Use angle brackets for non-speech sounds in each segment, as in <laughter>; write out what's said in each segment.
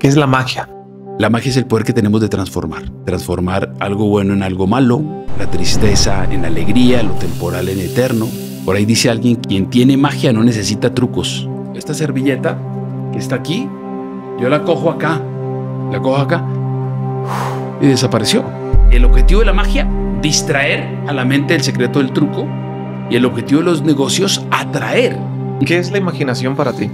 ¿Qué es la magia? La magia es el poder que tenemos de transformar, transformar algo bueno en algo malo, la tristeza en alegría, lo temporal en eterno. Por ahí dice alguien, quien tiene magia no necesita trucos. Esta servilleta que está aquí, yo la cojo acá, la cojo acá y desapareció. El objetivo de la magia, distraer a la mente el secreto del truco y el objetivo de los negocios, atraer. ¿Qué es la imaginación para ti?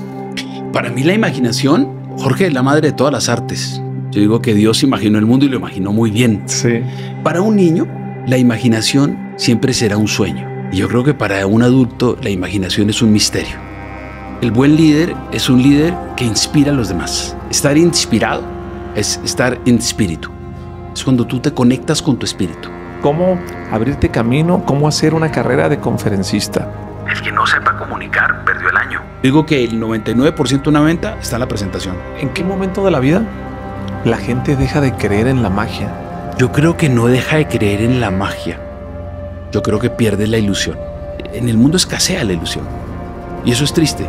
Para mí la imaginación Jorge la madre de todas las artes. Yo digo que Dios imaginó el mundo y lo imaginó muy bien. Sí. Para un niño, la imaginación siempre será un sueño. Y yo creo que para un adulto, la imaginación es un misterio. El buen líder es un líder que inspira a los demás. Estar inspirado es estar en espíritu. Es cuando tú te conectas con tu espíritu. ¿Cómo abrirte camino? ¿Cómo hacer una carrera de conferencista? El que no sepa comunicar perdió el año. Digo que el 99% de una venta está en la presentación. ¿En qué momento de la vida la gente deja de creer en la magia? Yo creo que no deja de creer en la magia. Yo creo que pierde la ilusión. En el mundo escasea la ilusión. Y eso es triste.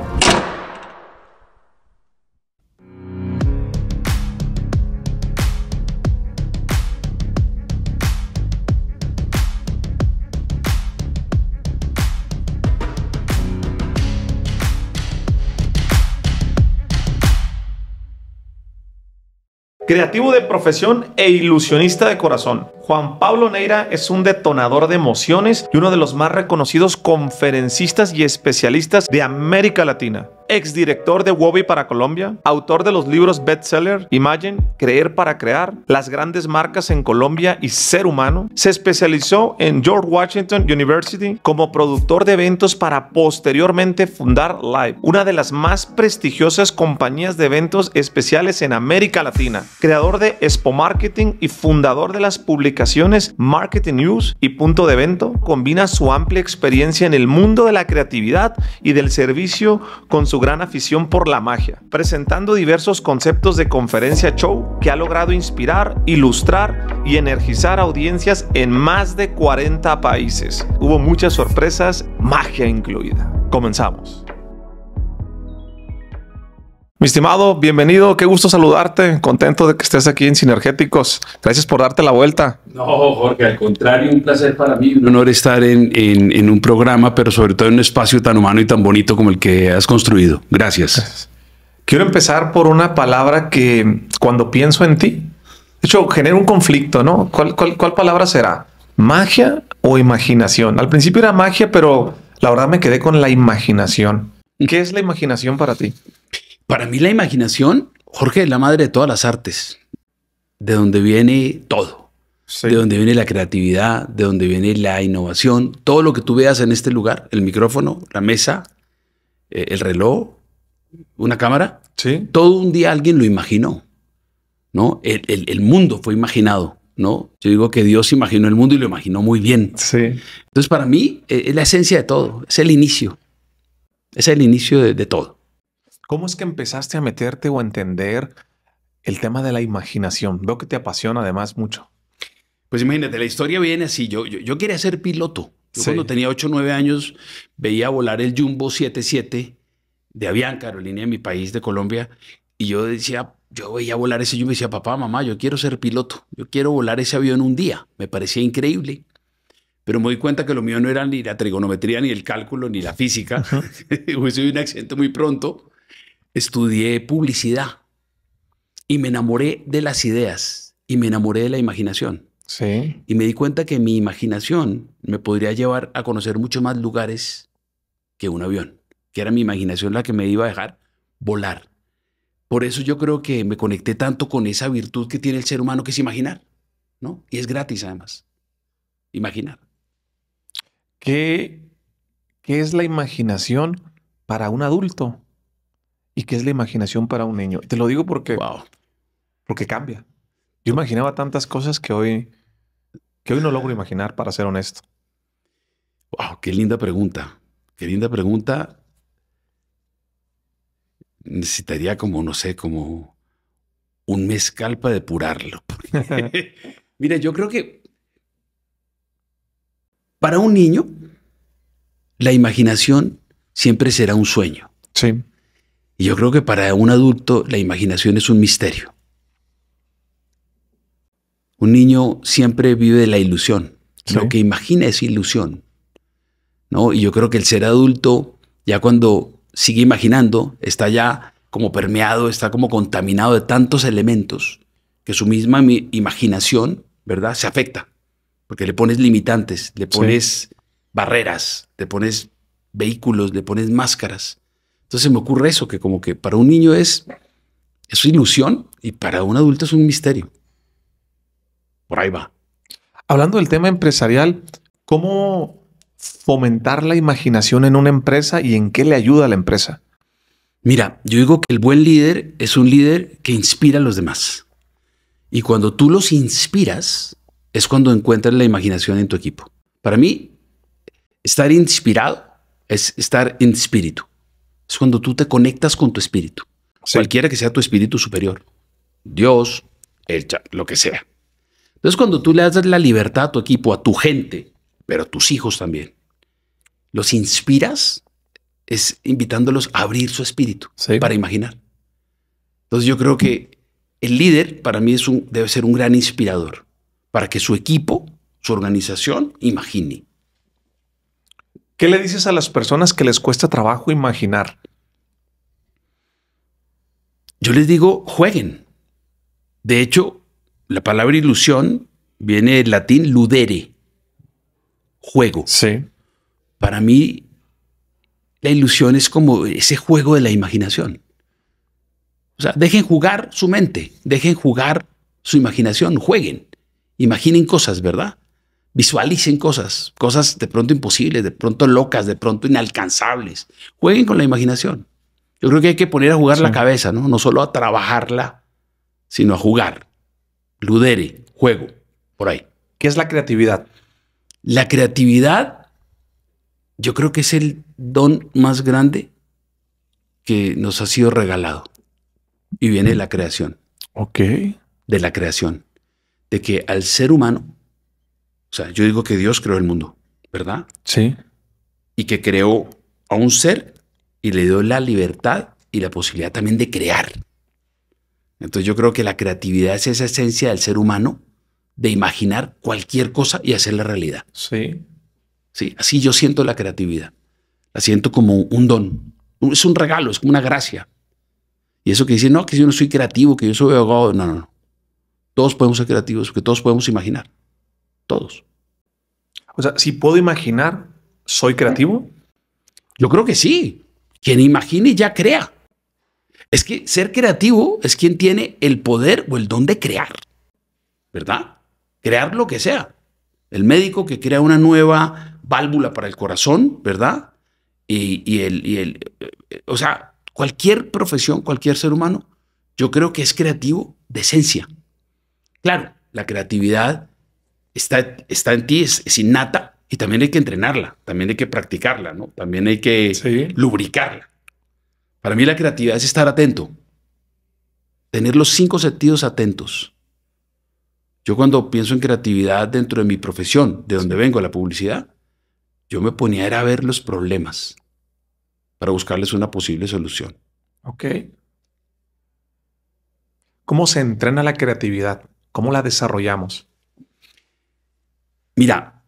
Creativo de profesión e ilusionista de corazón, Juan Pablo Neira es un detonador de emociones y uno de los más reconocidos conferencistas y especialistas de América Latina exdirector de Wobby para Colombia, autor de los libros bestseller Imagine, Creer para Crear, Las grandes marcas en Colombia y Ser Humano, se especializó en George Washington University como productor de eventos para posteriormente fundar Live, una de las más prestigiosas compañías de eventos especiales en América Latina, creador de Expo Marketing y fundador de las publicaciones Marketing News y Punto de Evento, combina su amplia experiencia en el mundo de la creatividad y del servicio con su gran afición por la magia, presentando diversos conceptos de conferencia show que ha logrado inspirar, ilustrar y energizar audiencias en más de 40 países. Hubo muchas sorpresas, magia incluida. Comenzamos. Mi estimado, bienvenido, qué gusto saludarte, contento de que estés aquí en Sinergéticos. Gracias por darte la vuelta. No, Jorge, al contrario, un placer para mí, un honor estar en, un programa, pero sobre todo en un espacio tan humano y tan bonito como el que has construido. Gracias. Quiero empezar por una palabra que cuando pienso en ti, de hecho, genera un conflicto, ¿no? ¿Cuál, palabra será? ¿Magia o imaginación? Al principio era magia, pero la verdad me quedé con la imaginación. ¿Qué es la imaginación para ti? Para mí la imaginación, Jorge, es la madre de todas las artes, de donde viene todo, de donde viene la creatividad, de donde viene la innovación, todo lo que tú veas en este lugar, el micrófono, la mesa, eh, el reloj, una cámara, todo un día alguien lo imaginó, ¿no? El, mundo fue imaginado. ¿no? Yo digo que Dios imaginó el mundo y lo imaginó muy bien. Entonces, para mí, eh, es la esencia de todo, es el inicio. Es el inicio de todo. ¿Cómo es que empezaste a meterte o a entender el tema de la imaginación? Veo que te apasiona además mucho. Pues imagínate, la historia viene así. Yo, yo, quería ser piloto. Yo cuando tenía 8 o 9 años veía volar el Jumbo 77 de Avianca, Carolina, de mi país, de Colombia, y yo decía, yo veía volar ese Jumbo y decía, papá, mamá, yo quiero ser piloto, yo quiero volar ese avión un día. Me parecía increíble. Pero me di cuenta que lo mío no era ni la trigonometría, ni el cálculo, ni la física. Hubiese <laughs> un accidente muy pronto estudié publicidad y me enamoré de las ideas y me enamoré de la imaginación. Y me di cuenta que mi imaginación me podría llevar a conocer muchos más lugares que un avión, que era mi imaginación la que me iba a dejar volar. Por eso yo creo que me conecté tanto con esa virtud que tiene el ser humano que es imaginar, ¿no? Y es gratis además. Imaginar. ¿Qué, qué es la imaginación para un adulto? y qué es la imaginación para un niño. te lo digo porque, wow. porque cambia. Yo imaginaba tantas cosas que hoy, que hoy no logro imaginar, para ser honesto. Wow, qué linda pregunta. Qué linda pregunta. Necesitaría como, no sé, como un mezcal para depurarlo. <laughs> Mira, yo creo que para un niño, la imaginación siempre será un sueño. Sí. Y yo creo que para un adulto la imaginación es un misterio. Un niño siempre vive de la ilusión. Lo que imagina es ilusión. ¿no? Y yo creo que el ser adulto, ya cuando sigue imaginando, está ya como permeado, está como contaminado de tantos elementos que su misma imaginación, ¿verdad? Se afecta. Porque le pones limitantes, le pones barreras, le pones vehículos, le pones máscaras. Entonces me ocurre eso, que como que para un niño es, es ilusión y para un adulto es un misterio. Por ahí va. Hablando del tema empresarial, ¿cómo fomentar la imaginación en una empresa y en qué le ayuda a la empresa? Mira, yo digo que el buen líder es un líder que inspira a los demás. Y cuando tú los inspiras, es cuando encuentras la imaginación en tu equipo. Para mí, estar inspirado es estar en espíritu. Es cuando tú te conectas con tu espíritu. Cualquiera que sea tu espíritu superior. Dios, el chat, lo que sea. Entonces cuando tú le das la libertad a tu equipo, a tu gente, pero a tus hijos también, los inspiras, es invitándolos a abrir su espíritu para imaginar. Entonces yo creo que el líder para mí debe ser un gran inspirador para que su equipo, su organización, imagine. ¿Qué le dices a las personas que les cuesta trabajo imaginar? Yo les digo, jueguen. De hecho, la palabra ilusión viene del latín ludere, juego. Sí. Para mí, la ilusión es como ese juego de la imaginación. O sea, dejen jugar su mente, dejen jugar su imaginación, jueguen, imaginen cosas, ¿verdad? Visualicen cosas, cosas de pronto imposibles, de pronto locas, de pronto inalcanzables. Jueguen con la imaginación. Yo creo que hay que poner a jugar la cabeza, ¿no? No solo a trabajarla, sino a jugar. Ludere, juego, por ahí. ¿Qué es la creatividad? La creatividad, yo creo que es el don más grande que nos ha sido regalado. Y viene la creación. Ok. De la creación. De que al ser humano o sea, yo digo que Dios creó el mundo, ¿verdad? Sí. Y que creó a un ser y le dio la libertad y la posibilidad también de crear. Entonces yo creo que la creatividad es esa esencia del ser humano de imaginar cualquier cosa y hacerla realidad. Sí. Sí, así yo siento la creatividad. La siento como un don. Es un regalo, es como una gracia. Y eso que dice no, que yo no soy creativo, que yo soy abogado, no, no, no. Todos podemos ser creativos, porque todos podemos imaginar. Todos. O sea, si puedo imaginar, ¿soy creativo? Yo creo que sí. Quien imagine ya crea. Es que ser creativo es quien tiene el poder o el don de crear, ¿verdad? Crear lo que sea. El médico que crea una nueva válvula para el corazón, ¿verdad? Y, el, eh, o sea, cualquier profesión, cualquier ser humano, yo creo que es creativo de esencia. Claro, la creatividad está, en ti, es, innata y también hay que entrenarla, también hay que practicarla, ¿no? También hay que lubricarla. Para mí la creatividad es estar atento, tener los cinco sentidos atentos. Yo cuando pienso en creatividad dentro de mi profesión, de donde vengo, la publicidad, yo me ponía a, a ver los problemas para buscarles una posible solución. Ok. ¿Cómo se entrena la creatividad? ¿Cómo la desarrollamos? Mira,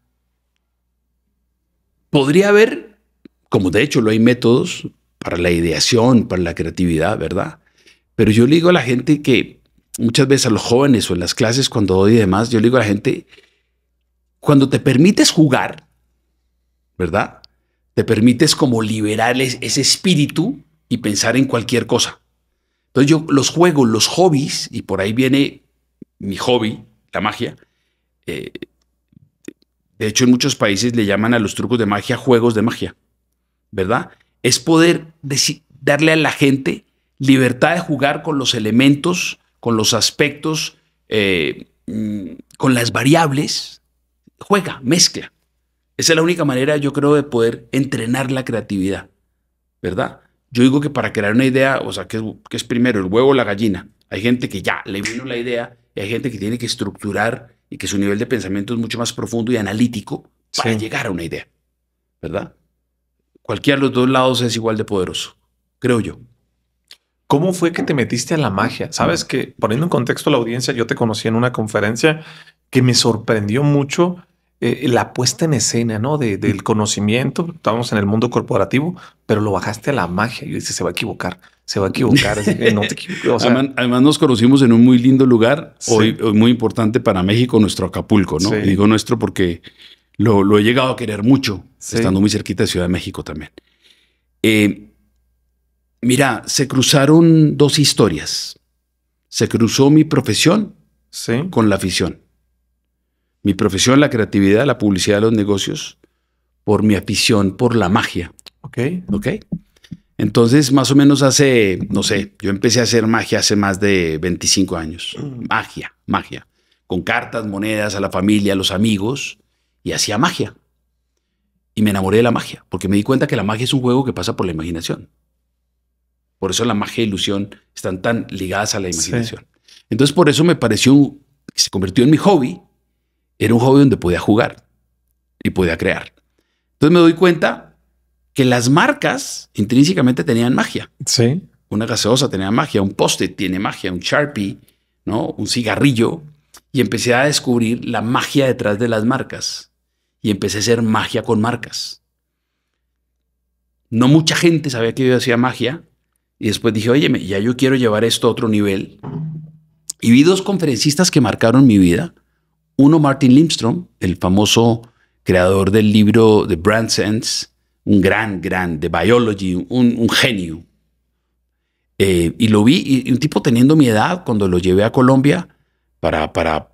podría haber, como de hecho lo hay métodos para la ideación, para la creatividad, ¿verdad? Pero yo le digo a la gente que muchas veces a los jóvenes o en las clases cuando doy y demás, yo le digo a la gente, cuando te permites jugar, ¿verdad? Te permites como liberar ese espíritu y pensar en cualquier cosa. Entonces yo los juegos, los hobbies, y por ahí viene mi hobby, la magia, eh, de hecho, en muchos países le llaman a los trucos de magia juegos de magia, ¿verdad? Es poder darle a la gente libertad de jugar con los elementos, con los aspectos, eh, mm, con las variables. Juega, mezcla. Esa es la única manera, yo creo, de poder entrenar la creatividad, ¿verdad? Yo digo que para crear una idea, o sea, que qué es primero, el huevo o la gallina? Hay gente que ya le vino la idea y hay gente que tiene que estructurar y que su nivel de pensamiento es mucho más profundo y analítico para llegar a una idea, ¿verdad? Cualquiera de los dos lados es igual de poderoso, creo yo. ¿Cómo fue que te metiste a la magia? Sabes que, poniendo en contexto la audiencia, yo te conocí en una conferencia que me sorprendió mucho eh, la puesta en escena, ¿no? del conocimiento, estábamos en el mundo corporativo, pero lo bajaste a la magia. y dice se va a equivocar se va a equivocar. <laughs> además, nos conocimos en un muy lindo lugar, hoy, muy importante para México, nuestro Acapulco, ¿no? digo nuestro porque lo, he llegado a querer mucho, estando muy cerquita de Ciudad de México también. Eh, mira, se cruzaron dos historias. Se cruzó mi profesión con la afición. Mi profesión, la creatividad, la publicidad, los negocios, por mi afición, por la magia. Ok. Ok. Entonces, más o menos hace, no sé, yo empecé a hacer magia hace más de 25 años. Mm. Magia, magia. Con cartas, monedas, a la familia, a los amigos. Y hacía magia. Y me enamoré de la magia, porque me di cuenta que la magia es un juego que pasa por la imaginación. Por eso la magia e ilusión están tan ligadas a la imaginación. Entonces, por eso me pareció, se convirtió en mi hobby. Era un hobby donde podía jugar y podía crear. Entonces me doy cuenta que las marcas intrínsecamente tenían magia. Sí. Una gaseosa tenía magia, un poste tiene magia, un Sharpie, ¿no? Un cigarrillo. Y empecé a descubrir la magia detrás de las marcas. Y empecé a hacer magia con marcas. No mucha gente sabía que yo hacía magia. Y después dije, oye, ya yo quiero llevar esto a otro nivel. Y vi dos conferencistas que marcaron mi vida. Uno, Martin Lindstrom, el famoso creador del libro The Brand Sense, un gran, gran biology, un, genio. Eh, y lo vi, y, un tipo teniendo mi edad, cuando lo llevé a Colombia para, para,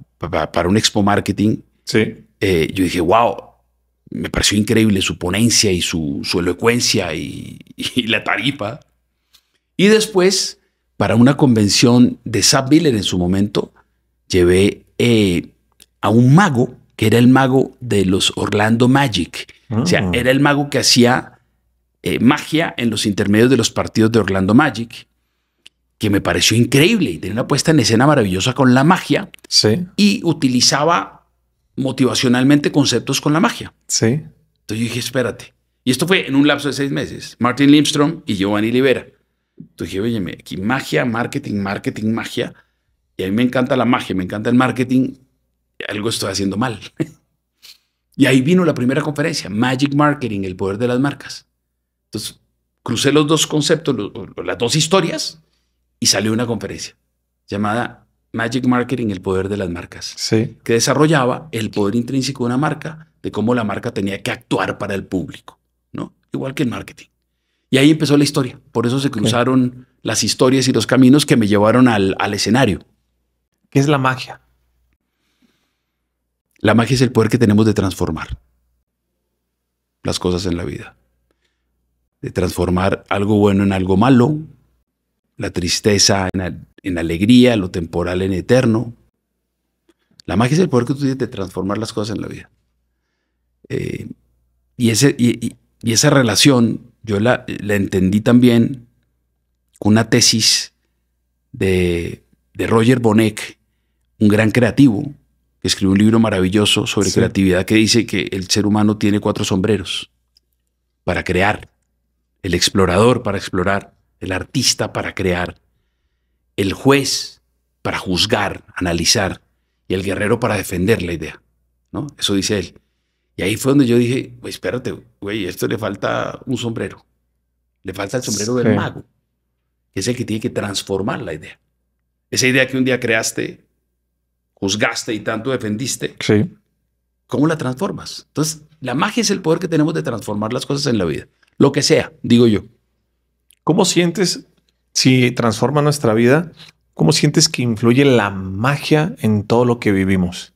un expo marketing, eh, yo dije, wow, me pareció increíble su ponencia y su, elocuencia y, la tarifa. Y después, para una convención de Sam Biller en su momento, llevé eh, a un mago que era el mago de los Orlando Magic. O sea, ah. era el mago que hacía eh, magia en los intermedios de los partidos de Orlando Magic, que me pareció increíble y tenía una puesta en escena maravillosa con la magia. Sí. Y utilizaba motivacionalmente conceptos con la magia. Sí. Entonces yo dije, espérate. Y esto fue en un lapso de seis meses. Martin Lindstrom y Giovanni Libera. Entonces dije, oye, aquí magia, marketing, marketing, magia. Y a mí me encanta la magia, me encanta el marketing algo estoy haciendo mal. y ahí vino la primera conferencia, Magic Marketing, el poder de las marcas. Entonces, crucé los dos conceptos, las dos historias, y salió una conferencia llamada Magic Marketing, el poder de las marcas, que desarrollaba el poder intrínseco de una marca, de cómo la marca tenía que actuar para el público, ¿no? Igual que el marketing. Y ahí empezó la historia. Por eso se cruzaron las historias y los caminos que me llevaron al, al escenario. ¿Qué es la magia? La magia es el poder que tenemos de transformar las cosas en la vida. De transformar algo bueno en algo malo, la tristeza en, alegría, lo temporal en eterno. La magia es el poder que tú tienes de transformar las cosas en la vida. Eh, y, esa relación yo la, entendí también con una tesis de, Roger Bonek, un gran creativo, que escribió un libro maravilloso sobre creatividad que dice que el ser humano tiene cuatro sombreros para crear, el explorador para explorar, el artista para crear, el juez para juzgar, analizar y el guerrero para defender la idea. ¿no? Eso dice él. Y ahí fue donde yo dije, pues, espérate, güey, esto le falta un sombrero. Le falta el sombrero del mago, que es el que tiene que transformar la idea. Esa idea que un día creaste juzgaste y tanto defendiste, sí. ¿cómo la transformas? Entonces, la magia es el poder que tenemos de transformar las cosas en la vida, lo que sea, digo yo. ¿Cómo sientes, si transforma nuestra vida, cómo sientes que influye la magia en todo lo que vivimos?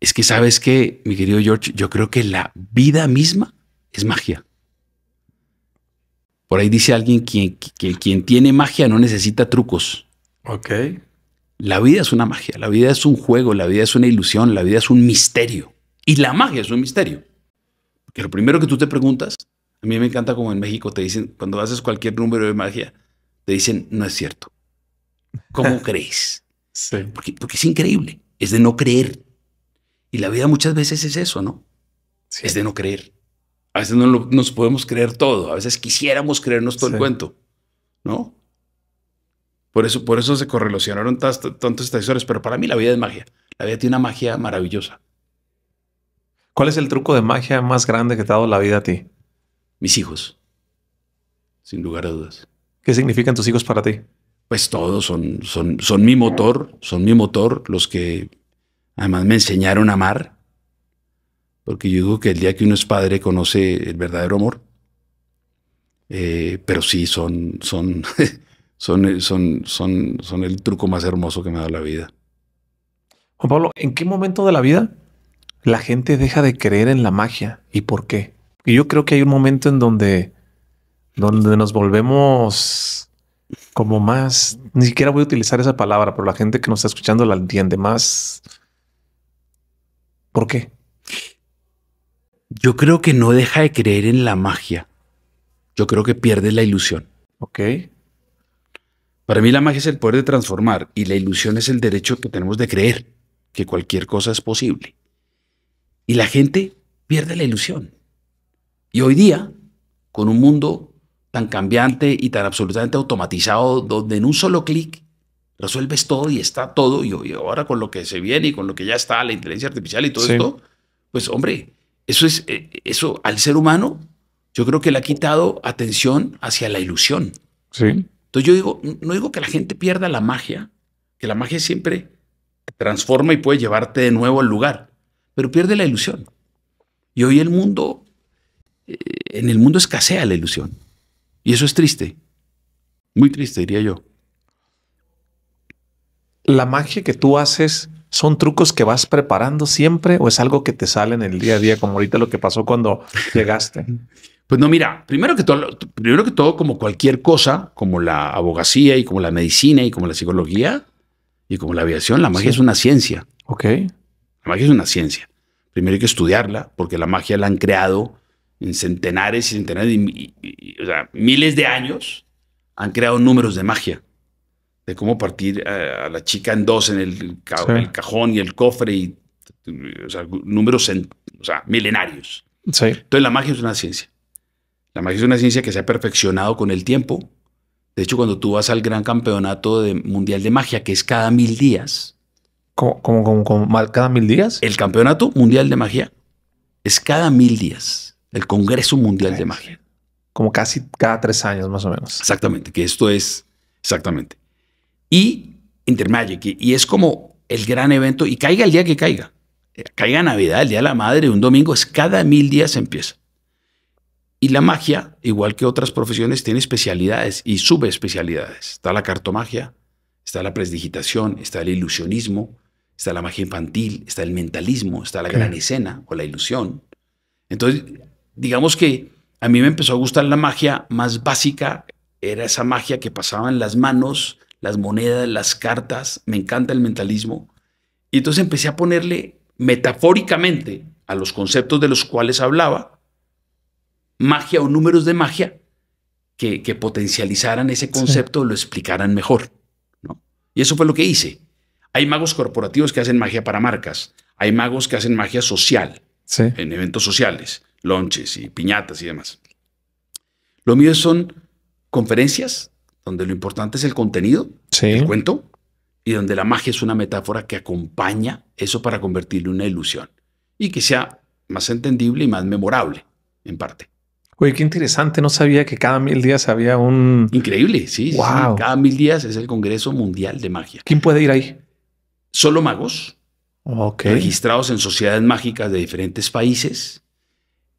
Es que sabes que, mi querido George, yo creo que la vida misma es magia. Por ahí dice alguien que quien, tiene magia no necesita trucos. Ok. La vida es una magia, la vida es un juego, la vida es una ilusión, la vida es un misterio. Y la magia es un misterio. Porque lo primero que tú te preguntas, a mí me encanta como en México te dicen, cuando haces cualquier número de magia, te dicen, no es cierto. ¿Cómo <laughs> crees? Porque, es increíble, es de no creer. Y la vida muchas veces es eso, ¿no? Es de no creer. A veces no nos podemos creer todo, a veces quisiéramos creernos todo el cuento, ¿no? Por eso, por eso se correlacionaron tantos estas pero para mí la vida es magia. La vida tiene una magia maravillosa. ¿Cuál es el truco de magia más grande que te ha dado la vida a ti? Mis hijos, sin lugar a dudas. ¿Qué significan tus hijos para ti? Pues todos son, son, son mi motor, son mi motor, los que además me enseñaron a amar, porque yo digo que el día que uno es padre conoce el verdadero amor, eh, pero sí son, son, <laughs> son, eh, son, son, son el truco más hermoso que me da la vida. Juan Pablo, ¿en qué momento de la vida la gente deja de creer en la magia y por qué? Y yo creo que hay un momento en donde, donde nos volvemos como más, ni siquiera voy a utilizar esa palabra, pero la gente que nos está escuchando la entiende más. ¿Por qué? Yo creo que no deja de creer en la magia. Yo creo que pierde la ilusión. Ok. Para mí la magia es el poder de transformar y la ilusión es el derecho que tenemos de creer que cualquier cosa es posible. Y la gente pierde la ilusión. Y hoy día, con un mundo tan cambiante y tan absolutamente automatizado, donde en un solo clic resuelves todo y está todo, y ahora con lo que se viene y con lo que ya está, la inteligencia artificial y todo esto, pues hombre, eso es, eh, eso al ser humano, yo creo que le ha quitado atención hacia la ilusión. Sí. Entonces yo digo, no digo que la gente pierda la magia, que la magia siempre te transforma y puede llevarte de nuevo al lugar, pero pierde la ilusión. Y hoy el mundo, eh, en el mundo escasea la ilusión. Y eso es triste, muy triste diría yo. ¿La magia que tú haces son trucos que vas preparando siempre o es algo que te sale en el día a día, como ahorita lo que pasó cuando <laughs> llegaste? Pues no, mira, primero que todo, primero que todo, como cualquier cosa, como la abogacía y como la medicina y como la psicología y como la aviación, la magia es una ciencia. Ok. La magia es una ciencia. Primero hay que estudiarla, porque la magia la han creado en centenares y centenares, y, o sea, miles de años, han creado números de magia, de cómo partir a, la chica en dos en el, cajón y el cofre, y números o sea, milenarios. Sí. Entonces la magia es una ciencia. La magia es una ciencia que se ha perfeccionado con el tiempo. De hecho, cuando tú vas al gran campeonato mundial de magia, que es cada mil días. ¿Cómo, cada mil días? El campeonato mundial de magia es cada mil días. El Congreso Mundial de Magia. Como casi cada tres años, más o menos. Exactamente, que esto es. Exactamente. Y Intermagic, y es como el gran evento, y caiga el día que caiga. Eh, caiga Navidad, el Día de la Madre, un domingo, es cada mil días empieza. Y la magia, igual que otras profesiones, tiene especialidades y subespecialidades. Está la cartomagia, está la presdigitación, está el ilusionismo, está la magia infantil, está el mentalismo, está la gran escena o la ilusión. Entonces, digamos que a mí me empezó a gustar la magia más básica, era esa magia que pasaba en las manos, las monedas, las cartas, me encanta el mentalismo. Y entonces empecé a ponerle metafóricamente a los conceptos de los cuales hablaba magia o números de magia que, potencializaran ese concepto, o lo explicaran mejor. Y eso fue lo que hice. Hay magos corporativos que hacen magia para marcas, hay magos que hacen magia social, en eventos sociales, lonches y piñatas y demás. Lo mío son conferencias, donde lo importante es el contenido, el cuento, y donde la magia es una metáfora que acompaña eso para convertirlo en una ilusión y que sea más entendible y más memorable, en parte. Oye, qué interesante. No sabía que cada mil días había un. Increíble, sí. Cada mil días es el Congreso Mundial de Magia. ¿Quién puede ir ahí? Solo magos. Registrados en sociedades mágicas de diferentes países.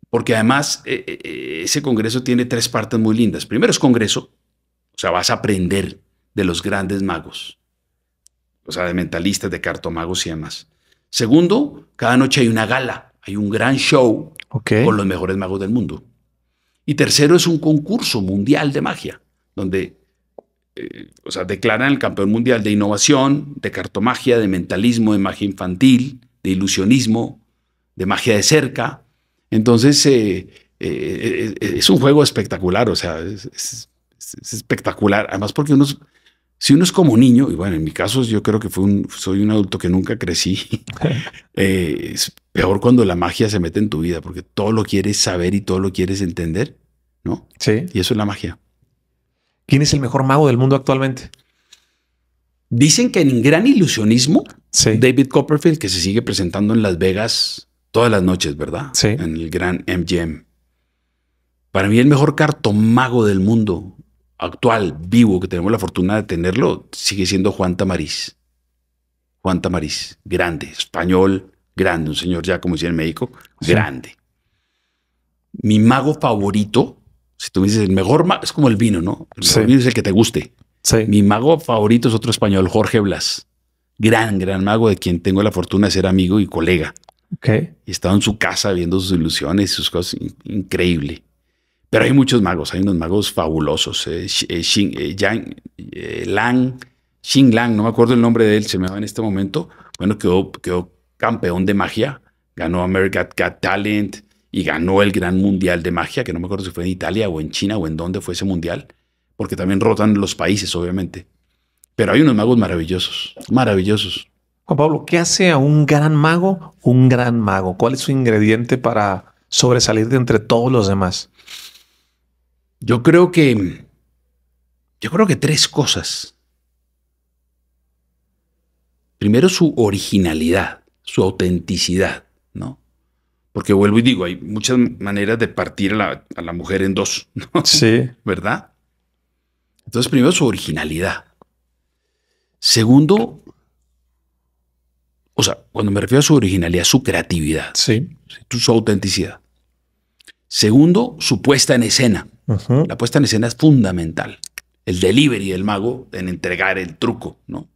Porque además eh, eh, eh, ese congreso tiene tres partes muy lindas. Primero es congreso, o sea, vas a aprender de los grandes magos, o sea, de mentalistas, de cartomagos y demás. Segundo, cada noche hay una gala, hay un gran show con los mejores magos del mundo. Y tercero es un concurso mundial de magia, donde eh, o sea, declaran el campeón mundial de innovación, de cartomagia, de mentalismo, de magia infantil, de ilusionismo, de magia de cerca. Entonces, eh, eh, es un juego espectacular, o sea, es, es espectacular. Además, porque unos si uno es como niño, y bueno, en mi caso yo creo que un, soy un adulto que nunca crecí, <laughs> eh, es peor cuando la magia se mete en tu vida, porque todo lo quieres saber y todo lo quieres entender, ¿no? Sí. Y eso es la magia. ¿Quién es el mejor mago del mundo actualmente? Dicen que en gran ilusionismo, David Copperfield, que se sigue presentando en Las Vegas todas las noches, ¿verdad? Sí. En el gran MGM. Para mí el mejor cartomago del mundo actual, vivo, que tenemos la fortuna de tenerlo, sigue siendo Juan Tamariz. Juan Tamariz, grande, español, grande, un señor ya, como decía el médico, grande. Mi mago favorito, si tú me dices, el mejor mago, es como el vino, ¿no? El vino es el que te guste. Mi mago favorito es otro español, Jorge Blas. Gran, gran mago de quien tengo la fortuna de ser amigo y colega. Okay. Y estaba en su casa viendo sus ilusiones, sus cosas. Increíble. Pero hay muchos magos, hay unos magos fabulosos. Eh, eh, eh, Yang, Xing Lang, no me acuerdo el nombre de él, se me va en este momento. Bueno, quedó, campeón de magia, ganó America Got Talent y ganó el Gran Mundial de Magia, que no me acuerdo si fue en Italia o en China o en dónde fue ese mundial, porque también rotan los países, obviamente. Pero hay unos magos maravillosos, maravillosos. Juan Pablo, ¿qué hace a un gran mago un gran mago? ¿Cuál es su ingrediente para sobresalir de entre todos los demás? Yo creo que. Yo creo que tres cosas. Primero, su originalidad, su autenticidad, ¿no? Porque vuelvo y digo, hay muchas maneras de partir a la, mujer en dos, <laughs> ¿no? Sí. ¿Verdad? Entonces, primero, su originalidad. Segundo, o sea, cuando me refiero a su originalidad, su creatividad. Sí. Su autenticidad. Segundo, su puesta en escena. La puesta en escena es fundamental. El delivery del mago en entregar el truco, ¿no?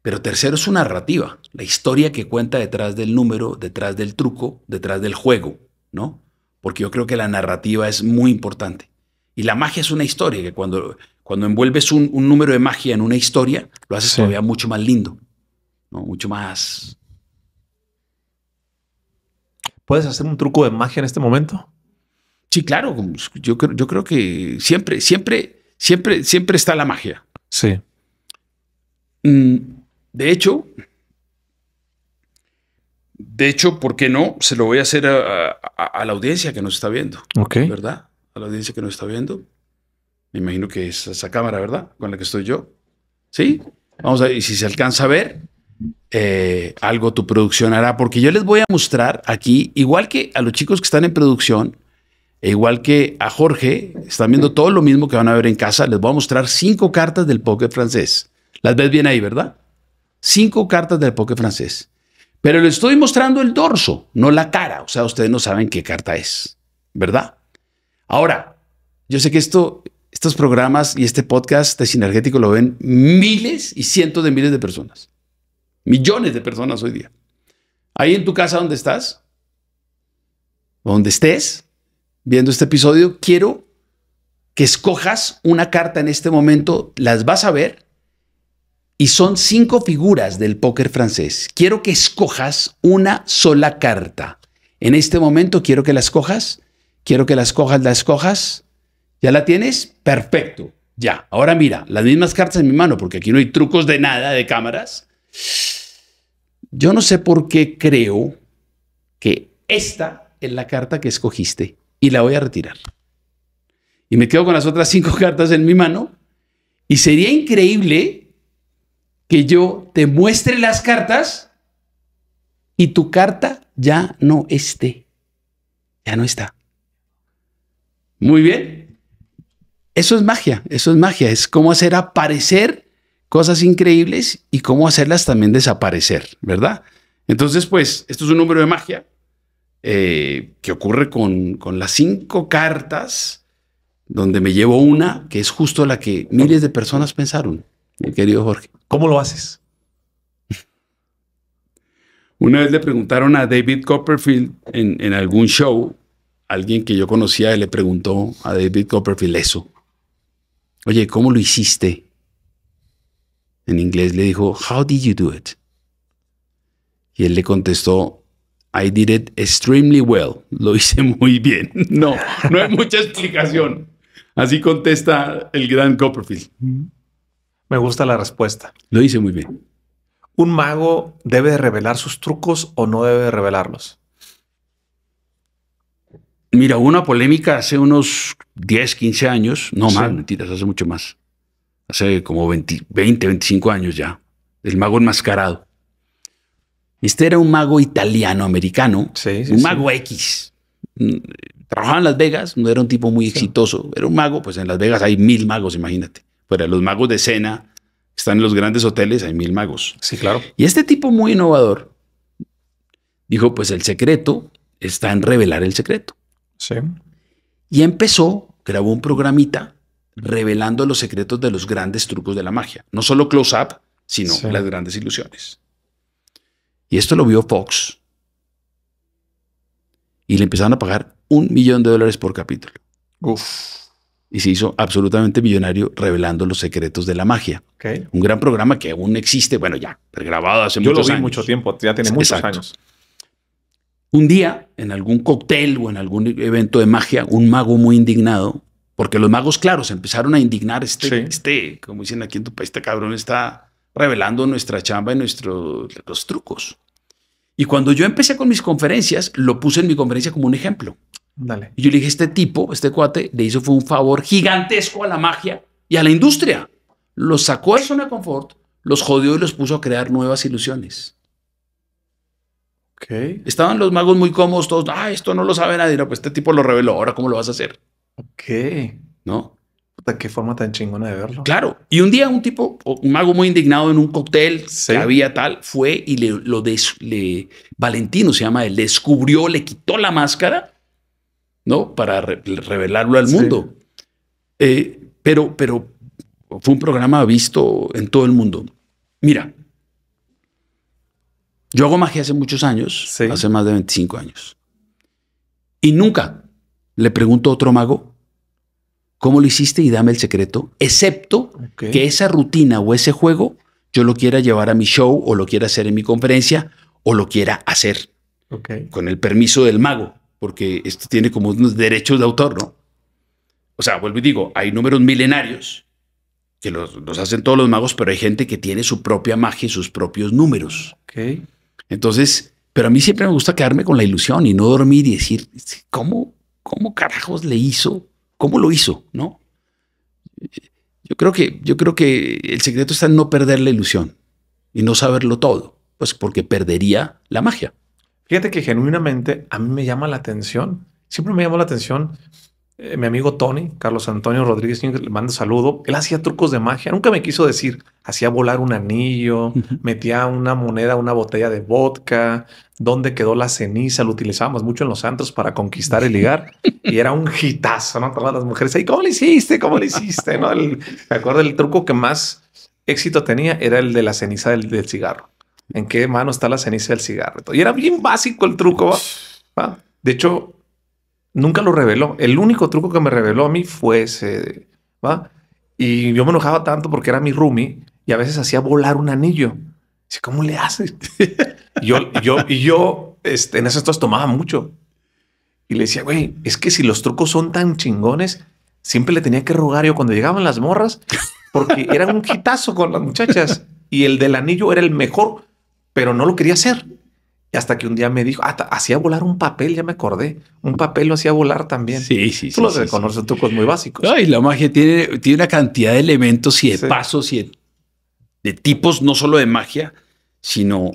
Pero tercero es su narrativa, la historia que cuenta detrás del número, detrás del truco, detrás del juego, ¿no? Porque yo creo que la narrativa es muy importante. Y la magia es una historia que cuando, cuando envuelves un, número de magia en una historia, lo haces todavía mucho más lindo, Mucho más... ¿Puedes hacer un truco de magia en este momento? Sí, claro, yo, yo creo que siempre, siempre, siempre, siempre está la magia. Sí. Mm, de hecho, de hecho, ¿por qué no? Se lo voy a hacer a, la audiencia que nos está viendo. Ok. ¿Verdad? A la audiencia que nos está viendo. Me imagino que es esa cámara, ¿verdad? Con la que estoy yo. ¿Sí? Vamos a ver, si se alcanza a ver, eh, algo tu producción hará, porque yo les voy a mostrar aquí, igual que a los chicos que están en producción, e igual que a Jorge, están viendo todo lo mismo que van a ver en casa. Les voy a mostrar cinco cartas del póker francés. Las ves bien ahí, ¿verdad? Cinco cartas del póker francés. Pero le estoy mostrando el dorso, no la cara. O sea, ustedes no saben qué carta es, ¿verdad? Ahora, yo sé que esto, estos programas y este podcast de Sinergético lo ven miles y cientos de miles de personas. Millones de personas hoy día. Ahí en tu casa donde estás, donde estés, viendo este episodio, quiero que escojas una carta en este momento, las vas a ver, y son cinco figuras del póker francés. Quiero que escojas una sola carta. En este momento quiero que la escojas, quiero que la escojas, la escojas. ¿Ya la tienes? Perfecto. Ya, ahora mira, las mismas cartas en mi mano, porque aquí no hay trucos de nada, de cámaras. Yo no sé por qué creo que esta es la carta que escogiste y la voy a retirar. Y me quedo con las otras cinco <laughs> cartas en mi mano. Y sería increíble que yo te muestre las cartas y tu carta ya no esté. Ya no está. Muy bien. Eso es magia, eso es magia. Es cómo hacer aparecer cosas increíbles y cómo hacerlas también desaparecer, ¿verdad? Entonces, pues, esto es un número de magia eh, que ocurre con, las cinco cartas, donde me llevo una que es justo la que miles de personas pensaron, mi querido Jorge. ¿Cómo lo haces? Una vez le preguntaron a David Copperfield en, en, algún show, alguien que yo conocía le preguntó a David Copperfield eso. Oye, ¿cómo lo hiciste? En inglés le dijo, How did you do it? Y él le contestó, I did it extremely well. Lo hice <laughs> muy bien. No, no hay mucha explicación. Así contesta el gran Copperfield. Me gusta la respuesta. Lo hice muy bien. ¿Un mago debe revelar sus trucos o no debe revelarlos? Mira, hubo una polémica hace unos 10, 15 años, no más, mentiras, hace mucho más. Hace como 20, 25 años ya. El mago enmascarado. Este era un mago italiano-americano, un mago X. Mm, trabajaba en Las Vegas, no era un tipo muy exitoso, era un mago, pues en Las Vegas hay mil magos, imagínate. Fuera los magos de cena, están en los grandes hoteles, hay mil magos. Sí, claro. Y este tipo muy innovador dijo, pues el secreto está en revelar el secreto. Sí. Y empezó, grabó un programita revelando los secretos de los grandes trucos de la magia. No solo close-up, sino las grandes ilusiones. Y esto lo vio Fox. Y le empezaron a pagar un millón de dólares por capítulo. Y se hizo absolutamente millonario revelando los secretos de la magia. Un gran programa que aún existe, bueno, ya, grabado hace muchos años. Yo lo vi mucho tiempo, ya tiene muchos años. Un día, en algún cóctel o en algún evento de magia, un mago muy indignado, porque los magos, claro, se empezaron a indignar. Este, este como dicen aquí en tu país, este cabrón está revelando nuestra chamba y nuestros trucos. Y cuando yo empecé con mis conferencias, lo puse en mi conferencia como un ejemplo. Y yo le dije, este tipo, este cuate, le hizo fue un favor gigantesco a la magia y a la industria. Los sacó de zona de confort, los jodió y los puso a crear nuevas ilusiones. Okay. Estaban los magos muy cómodos, todos, ah, esto no lo sabe nadie, no, pues este tipo lo reveló, ahora cómo lo vas a hacer. Ok. ¿No? ¿De qué forma tan chingona de verlo. Claro. Y un día un tipo, un mago muy indignado en un cóctel que había tal, fue y le, lo des, Valentino se llama él, descubrió, le quitó la máscara, ¿no? Para revelarlo al mundo. Eh, pero, pero fue un programa visto en todo el mundo. Mira, yo hago magia hace muchos años, hace más de 25 años. Y nunca le pregunto a otro mago cómo lo hiciste y dame el secreto, excepto que esa rutina o ese juego yo lo quiera llevar a mi show o lo quiera hacer en mi conferencia o lo quiera hacer. Con el permiso del mago, porque esto tiene como unos derechos de autor, ¿no? O sea, vuelvo y digo, hay números milenarios que los, hacen todos los magos, pero hay gente que tiene su propia magia y sus propios números. Okay. Entonces, pero a mí siempre me gusta quedarme con la ilusión y no dormir y decir, ¿cómo, cómo carajos le hizo ¿Cómo lo hizo? ¿No? Yo creo que, yo creo que el secreto está en no perder la ilusión y no saberlo todo, pues porque perdería la magia. Fíjate que genuinamente a mí me llama la atención, siempre me llamó la atención eh, mi amigo Tony, Carlos Antonio Rodríguez, le manda saludo. Él hacía trucos de magia, nunca me quiso decir, hacía volar un anillo, metía una moneda, una botella de vodka, dónde quedó la ceniza, lo utilizábamos mucho en los santos para conquistar el ligar. <laughs> y era un hitazo, ¿no? Todas las mujeres y ¿cómo lo hiciste? ¿Cómo lo hiciste? ¿No? El, me acuerdo el truco que más éxito tenía era el de la ceniza del, cigarro. ¿En qué mano está la ceniza del cigarro? Y era bien básico el truco. De hecho, Nunca lo reveló. El único truco que me reveló a mí fue ese, ¿va? Y yo me enojaba tanto porque era mi roomie y a veces hacía volar un anillo. Dice, ¿cómo le haces? <laughs> y yo, yo, y yo este, en esas cosas tomaba mucho. Y le decía, güey, es que si los trucos son tan chingones, siempre le tenía que rogar yo cuando llegaban las morras, porque era un hitazo con las muchachas. Y el del anillo era el mejor, pero no lo quería hacer. Hasta que un día me dijo, ah, hacía volar un papel, ya me acordé. Un papel lo hacía volar también. Sí, sí, sí. Tú reconoces tú trucos muy básicos. Ay, la magia tiene, tiene una cantidad de elementos y de pasos y de, de, tipos, no solo de magia, sino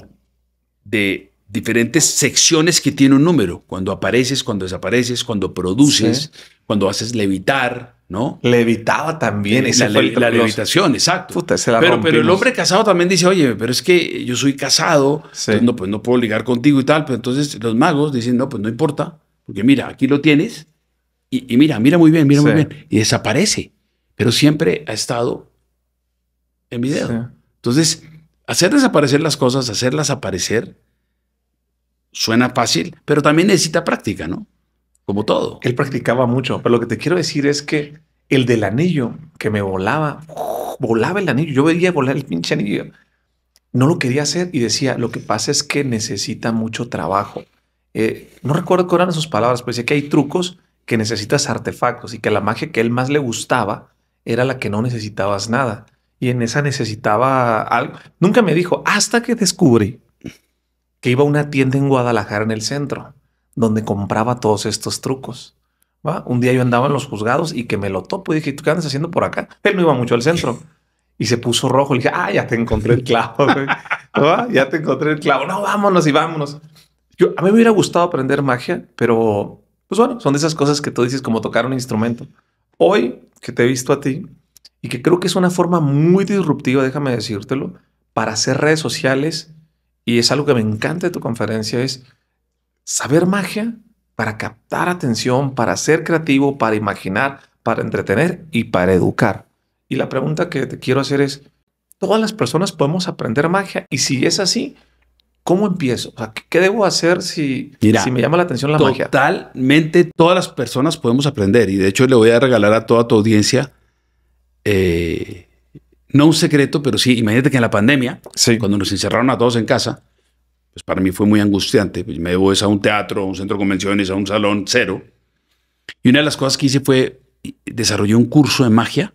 de diferentes secciones que tiene un número. Cuando apareces, cuando desapareces, cuando produces, cuando haces levitar, ¿no? Levitaba también. Esa la, levitación, exacto. pero, pero, el hombre casado también dice, oye, pero es que yo soy casado, no, pues no puedo ligar contigo y tal. Pero entonces los magos dicen, no, pues no importa, porque mira, aquí lo tienes y, mira, mira muy bien, mira muy bien. Y desaparece, pero siempre ha estado en video Entonces, hacer desaparecer las cosas, hacerlas aparecer, suena fácil, pero también necesita práctica, ¿no? como todo. Él practicaba mucho, pero lo que te quiero decir es que el del anillo que me volaba, volaba el anillo, yo veía volar el pinche anillo. No lo quería hacer y decía, lo que pasa es que necesita mucho trabajo. Eh, no recuerdo cuáles eran sus palabras, pero decía que hay trucos que necesitas artefactos y que la magia que él más le gustaba era la que no necesitabas nada. Y en esa necesitaba algo. Nunca me dijo, hasta que descubrí que iba a una tienda en Guadalajara en el centro donde compraba todos estos trucos. ¿va? Un día yo andaba en los juzgados y que me lo topo y dije, ¿tú qué andas haciendo por acá? Él no iba mucho al centro. Y se puso rojo. y dije, ah, ya te encontré el clavo. Ya te encontré el clavo. No, vámonos y vámonos. Yo, a mí me hubiera gustado aprender magia, pero pues bueno, son de esas cosas que tú dices como tocar un instrumento. Hoy que te he visto a ti y que creo que es una forma muy disruptiva, déjame decírtelo, para hacer redes sociales y es algo que me encanta de tu conferencia, es saber magia para captar atención, para ser creativo, para imaginar, para entretener y para educar. Y la pregunta que te quiero hacer es, ¿todas las personas podemos aprender magia? Y si es así, ¿cómo empiezo? O ¿qué debo hacer si, me llama la atención la magia? Totalmente todas las personas podemos aprender. Y de hecho le voy a regalar a toda tu audiencia, eh, no un secreto, pero sí, imagínate que en la pandemia, cuando nos encerraron a todos en casa, pues para mí fue muy angustiante. Pues me es a un teatro, a un centro de convenciones, a un salón, cero. Y una de las cosas que hice fue, eh, desarrollé un curso de magia.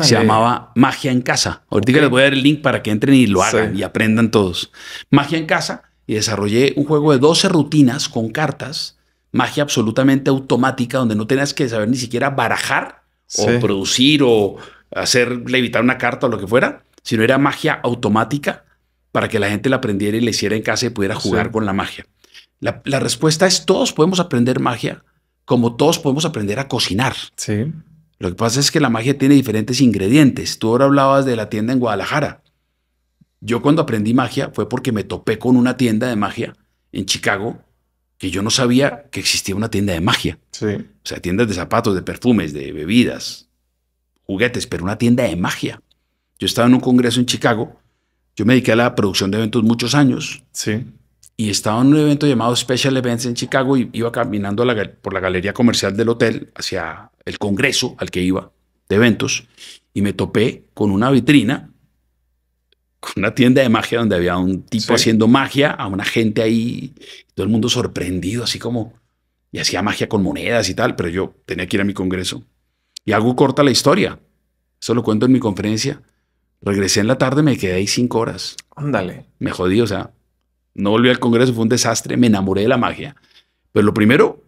Se llamaba Magia en Casa. Ahorita les voy a dar el link para que entren y lo hagan y aprendan todos. Magia en Casa. Y desarrollé un juego de 12 rutinas con cartas. Magia absolutamente automática, donde no tenías que saber ni siquiera barajar o producir o hacer levitar una carta o lo que fuera, sino era magia automática para que la gente la aprendiera y la hiciera en casa y pudiera jugar con la magia? La, la, respuesta es todos podemos aprender magia como todos podemos aprender a cocinar. Sí. Lo que pasa es que la magia tiene diferentes ingredientes. Tú ahora hablabas de la tienda en Guadalajara. Yo cuando aprendí magia fue porque me topé con una tienda de magia en Chicago que yo no sabía que existía una tienda de magia. Sí. O sea, tiendas de zapatos, de perfumes, de bebidas, juguetes, pero una tienda de magia. Yo estaba en un congreso en Chicago yo me dediqué a la producción de eventos muchos años. Sí. Y estaba en un evento llamado Special Events en Chicago y iba caminando por la galería comercial del hotel hacia el congreso al que iba de eventos y me topé con una vitrina, con una tienda de magia donde había un tipo haciendo magia a una gente ahí, todo el mundo sorprendido, así como, y hacía magia con monedas y tal, pero yo tenía que ir a mi congreso. Y hago corta la historia, eso lo cuento en mi conferencia. Regresé en la tarde, me quedé ahí cinco horas. Ándale. Me jodí, o sea, no volví al Congreso, fue un desastre, me enamoré de la magia. Pero lo primero,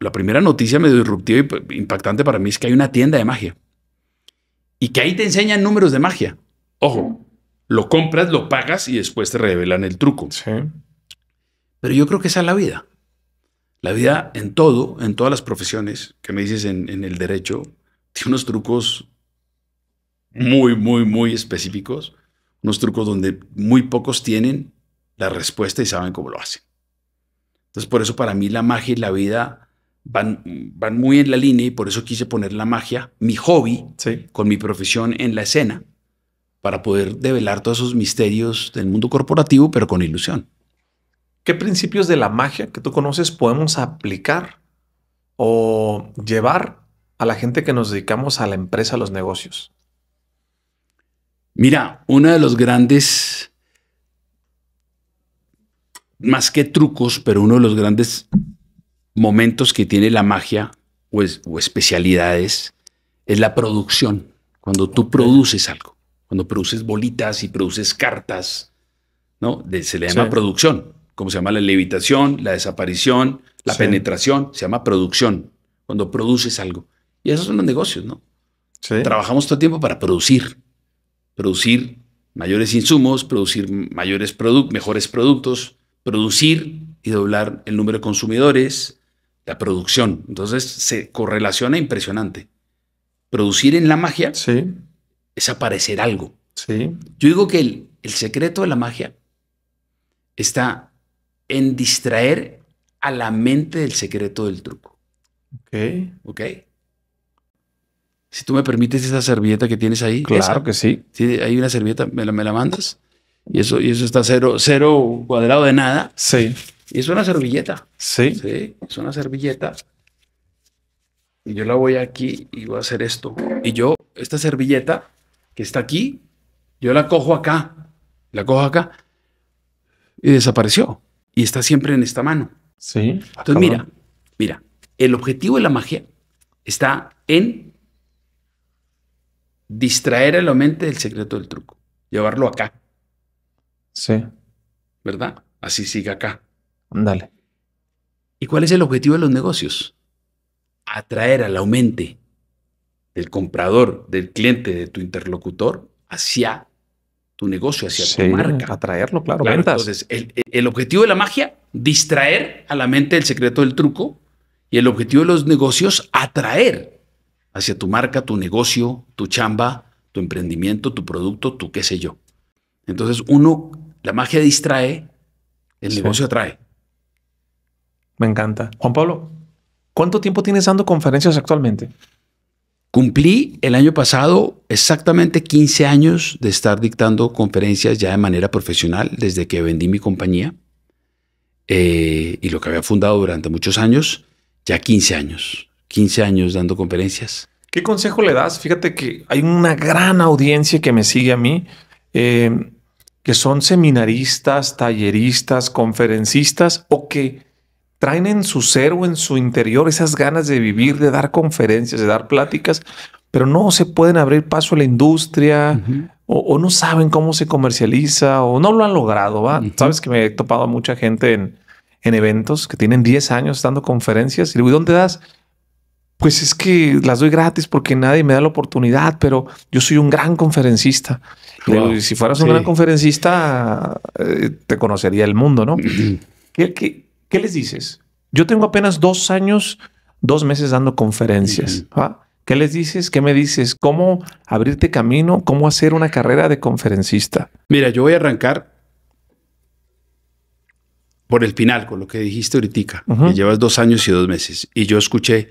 la primera noticia medio disruptiva y impactante para mí es que hay una tienda de magia. Y que ahí te enseñan números de magia. Ojo, lo compras, lo pagas y después te revelan el truco. Sí. Pero yo creo que esa es la vida. La vida en todo, en todas las profesiones, que me dices en, en el derecho, tiene unos trucos muy, muy, muy específicos, unos trucos donde muy pocos tienen la respuesta y saben cómo lo hacen. Entonces, por eso para mí la magia y la vida van, van muy en la línea y por eso quise poner la magia, mi hobby, con mi profesión en la escena, para poder develar todos esos misterios del mundo corporativo, pero con ilusión. ¿Qué principios de la magia que tú conoces podemos aplicar o llevar a la gente que nos dedicamos a la empresa, a los negocios? Mira, uno de los grandes, más que trucos, pero uno de los grandes momentos que tiene la magia o, especialidades es la producción. Cuando tú produces algo, cuando produces bolitas y produces cartas, ¿no? se le llama producción, como se llama la levitación, la desaparición, la penetración, se llama producción, cuando produces algo. Y esos son los negocios, ¿no? Trabajamos todo el tiempo para producir producir mayores insumos, producir mayores productos, mejores productos, producir y doblar el número de consumidores, la producción. Entonces se correlaciona impresionante. Producir en la magia es aparecer algo. Sí. Yo digo que el, el secreto de la magia está en distraer a la mente del secreto del truco. Ok. Ok. Si tú me permites esa servilleta que tienes ahí. Claro que sí. sí. Hay una servilleta, me la, me la mandas. Y eso, y eso está cero, cero cuadrado de nada. Sí. Y es una servilleta. Sí. Sí, es una servilleta. Y yo la voy aquí y voy a hacer esto. Y yo, esta servilleta que está aquí, yo la cojo acá. La cojo acá. Y desapareció. Y está siempre en esta mano. Sí. Entonces, ah, mira, mira, el objetivo de la magia está en distraer a la mente del secreto del truco, llevarlo acá. Sí. ¿Verdad? Así sigue acá. Ándale. ¿Y cuál es el objetivo de los negocios? Atraer a la mente del comprador, del cliente, de tu interlocutor hacia tu negocio, hacia tu marca. Atraerlo, claro. Entonces, el, el objetivo de la magia, distraer a la mente del secreto del truco. Y el objetivo de los negocios, atraer hacia tu marca, tu negocio, tu chamba, tu emprendimiento, tu producto, tu qué sé yo. Entonces, uno, la magia distrae, el negocio atrae. Me encanta. Juan Pablo, ¿cuánto tiempo tienes dando conferencias actualmente? Cumplí el año pasado exactamente 15 años de estar dictando conferencias ya de manera profesional desde que vendí mi compañía eh, y lo que había fundado durante muchos años, ya 15 años. 15 años dando conferencias. ¿Qué consejo le das? Fíjate que hay una gran audiencia que me sigue a mí, eh, que son seminaristas, talleristas, conferencistas o que traen en su ser o en su interior esas ganas de vivir, de dar conferencias, de dar pláticas, pero no se pueden abrir paso a la industria o, no saben cómo se comercializa o no lo han logrado. ¿va? Sabes que me he topado a mucha gente en, en eventos que tienen 10 años dando conferencias y digo, ¿dónde das? pues es que las doy gratis porque nadie me da la oportunidad, pero yo soy un gran conferencista. si fueras un gran conferencista, eh, te conocería el mundo, ¿no? <clears throat> ¿Qué, les dices? Yo tengo apenas dos años, dos meses dando conferencias. ¿Qué les dices? ¿Qué me dices? ¿Cómo abrirte camino? ¿Cómo hacer una carrera de conferencista? Mira, yo voy a arrancar por el final, con lo que dijiste ahorita, llevas dos años y dos meses. Y yo escuché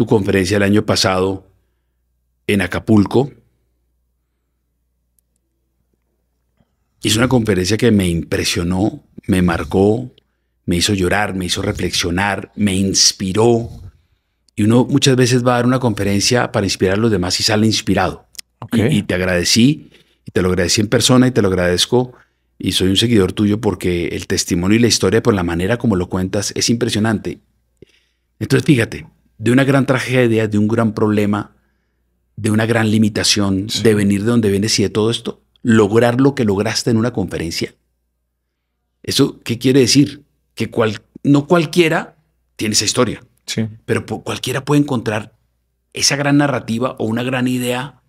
tu conferencia el año pasado en Acapulco. Es una conferencia que me impresionó, me marcó, me hizo llorar, me hizo reflexionar, me inspiró. Y uno muchas veces va a dar una conferencia para inspirar a los demás y sale inspirado. Y, y, te agradecí, y te lo agradecí en persona y te lo agradezco. Y soy un seguidor tuyo porque el testimonio y la historia, por la manera como lo cuentas, es impresionante. Entonces, fíjate, de una gran tragedia, de un gran problema, de una gran limitación, de venir de donde vienes y de todo esto, lograr lo que lograste en una conferencia. ¿Eso qué quiere decir? Que cual, no cualquiera tiene esa historia, sí. pero cualquiera puede encontrar esa gran narrativa o una gran idea,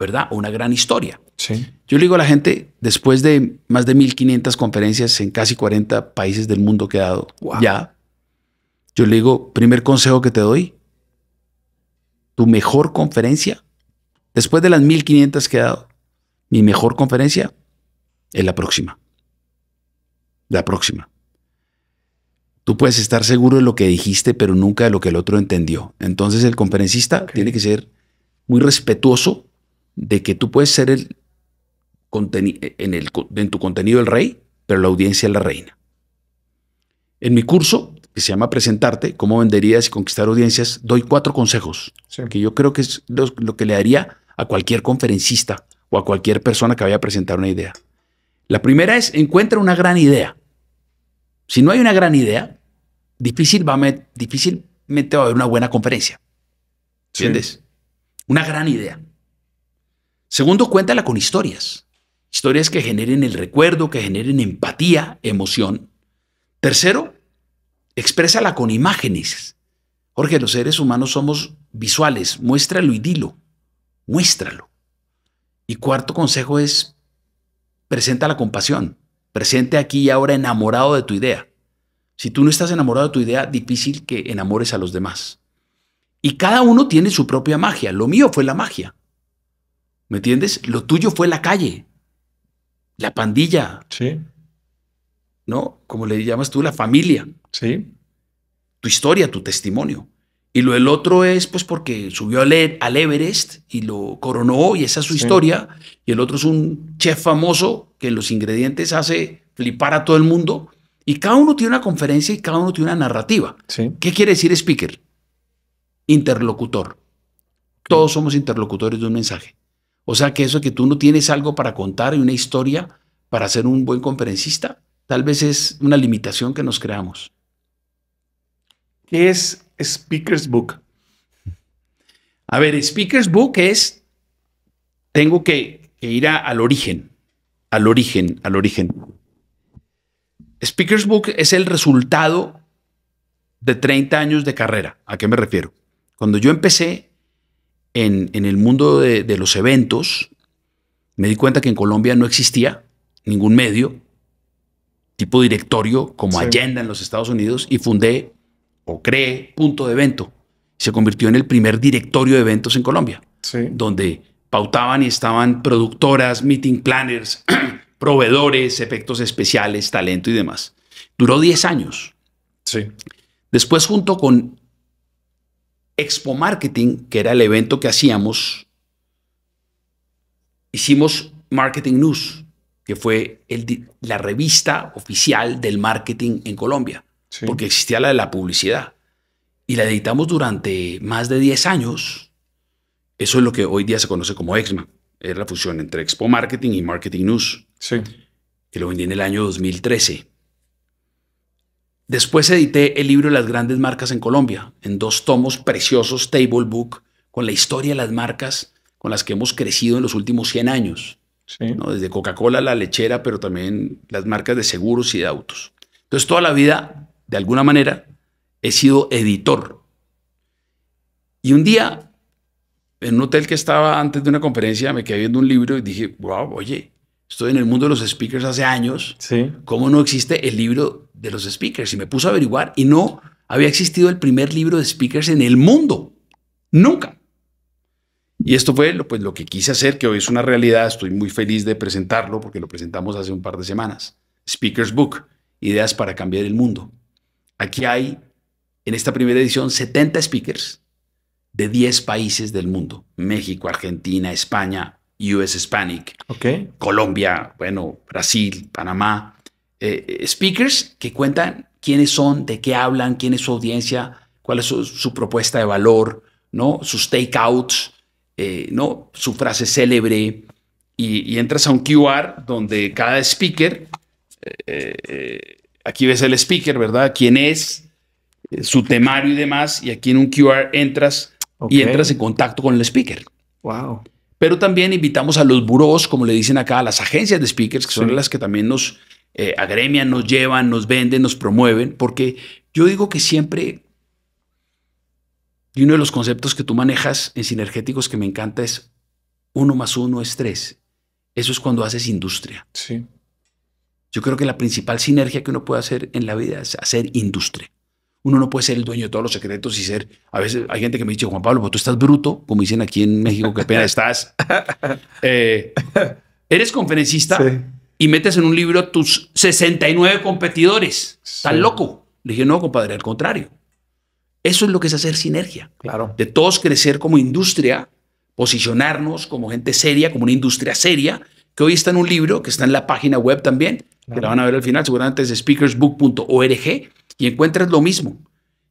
¿verdad? O una gran historia. Sí. Yo le digo a la gente, después de más de 1.500 conferencias en casi 40 países del mundo que he dado, ya yo le digo, primer consejo que te doy, tu mejor conferencia, después de las 1500 que he dado, mi mejor conferencia es la próxima. La próxima. Tú puedes estar seguro de lo que dijiste, pero nunca de lo que el otro entendió. Entonces el conferencista tiene que ser muy respetuoso de que tú puedes ser el en, el, en tu contenido el rey, pero la audiencia es la reina. En mi curso, que se llama Presentarte, cómo venderías y conquistar audiencias, doy cuatro consejos que yo creo que es lo, que le daría a cualquier conferencista o a cualquier persona que vaya a presentar una idea. La primera es, encuentra una gran idea. Si no hay una gran idea, difícil difícilmente va a haber una buena conferencia. ¿Entiendes? Una gran idea. Segundo, cuéntala con historias. Historias que generen el recuerdo, que generen empatía, emoción. Tercero, Exprésala con imágenes. Jorge, los seres humanos somos visuales. Muéstralo y dilo. Muéstralo. Y cuarto consejo es, presenta la compasión. Presente aquí y ahora enamorado de tu idea. Si tú no estás enamorado de tu idea, difícil que enamores a los demás. Y cada uno tiene su propia magia. Lo mío fue la magia. ¿Me entiendes? Lo tuyo fue la calle, la pandilla, sí. ¿no? Como le llamas tú, la familia. Sí. Tu historia, tu testimonio. Y lo del otro es, pues, porque subió al, e, al Everest y lo coronó y esa es su historia. Y el otro es un chef famoso que los ingredientes hace flipar a todo el mundo. Y cada uno tiene una conferencia y cada uno tiene una narrativa. Sí. ¿Qué quiere decir speaker? Interlocutor. Todos somos interlocutores de un mensaje. O sea que eso que tú no tienes algo para contar y una historia para ser un buen conferencista, Tal vez es una limitación que nos creamos. ¿Qué es Speaker's Book? A ver, Speaker's Book es, tengo que, ir al origen, al origen, al origen. Speaker's Book es el resultado de 30 años de carrera. ¿A qué me refiero? Cuando yo empecé en, el mundo de, de los eventos, me di cuenta que en Colombia no existía ningún medio tipo directorio, como agenda en los Estados Unidos, y fundé o creé Punto de Evento. Se convirtió en el primer directorio de eventos en Colombia, donde pautaban y estaban productoras, meeting planners, <clears throat> proveedores, efectos especiales, talento y demás. Duró 10 años. Sí. Después, junto con Expo Marketing, que era el evento que hacíamos, hicimos Marketing News que fue la revista oficial del marketing en Colombia, porque existía la de la publicidad. Y la editamos durante más de 10 años. Eso es lo que hoy día se conoce como Exma. es la fusión entre Expo Marketing y Marketing News. Que lo vendí en el año 2013. Después edité el libro Las grandes marcas en Colombia, en dos tomos preciosos, Table Book, con la historia de las marcas con las que hemos crecido en los últimos 100 años. Desde Coca-Cola, la lechera, pero también las marcas de seguros y de autos. Entonces, toda la vida, de alguna manera, he sido editor. Y un día, en un hotel que estaba antes de una conferencia, me quedé viendo un libro y dije, wow, oye, estoy en el mundo de los speakers hace años. ¿Cómo no existe el libro de los speakers? Y me puse a averiguar y no había existido el primer libro de speakers en el mundo. Nunca. Y esto fue lo, pues, lo que quise hacer, que hoy es una realidad. Estoy muy feliz de presentarlo porque lo presentamos hace un par de semanas. Speaker's Book, Ideas para Cambiar el Mundo. Aquí hay, en esta primera edición, 70 speakers de 10 países del mundo. México, Argentina, España, US Hispanic, Colombia, bueno, Brasil, Panamá. Eh, eh, speakers que cuentan quiénes son, de qué hablan, quién es su audiencia, cuál es su, propuesta de valor, ¿no? sus takeouts, eh, ¿no? su frase célebre, y, entras a un QR donde cada speaker, eh, eh, aquí ves el speaker, ¿verdad? ¿Quién es? su temario y demás, y aquí en un QR entras y entras en contacto con el speaker. Wow. Pero también invitamos a los burós, como le dicen acá, a las agencias de speakers, que son las que también nos agremian, nos llevan, nos venden, nos promueven, porque yo digo que siempre y uno de los conceptos que tú manejas en sinergéticos que me encanta es uno más uno es tres. Eso es cuando haces industria. Sí. Yo creo que la principal sinergia que uno puede hacer en la vida es hacer industria. Uno no puede ser el dueño de todos los secretos y ser. A veces hay gente que me dice, Juan Pablo, tú estás bruto, como dicen aquí en México, qué pena estás. <laughs> Eh, eres conferencista y metes en un libro tus 69 competidores. Estás loco. Le dije, no, compadre, al contrario. Eso es lo que es hacer sinergia. Claro. De todos crecer como industria, posicionarnos como gente seria, como una industria seria, que hoy está en un libro, que está en la página web también, que la van a ver al final, seguramente es speakersbook.org, y encuentras lo mismo.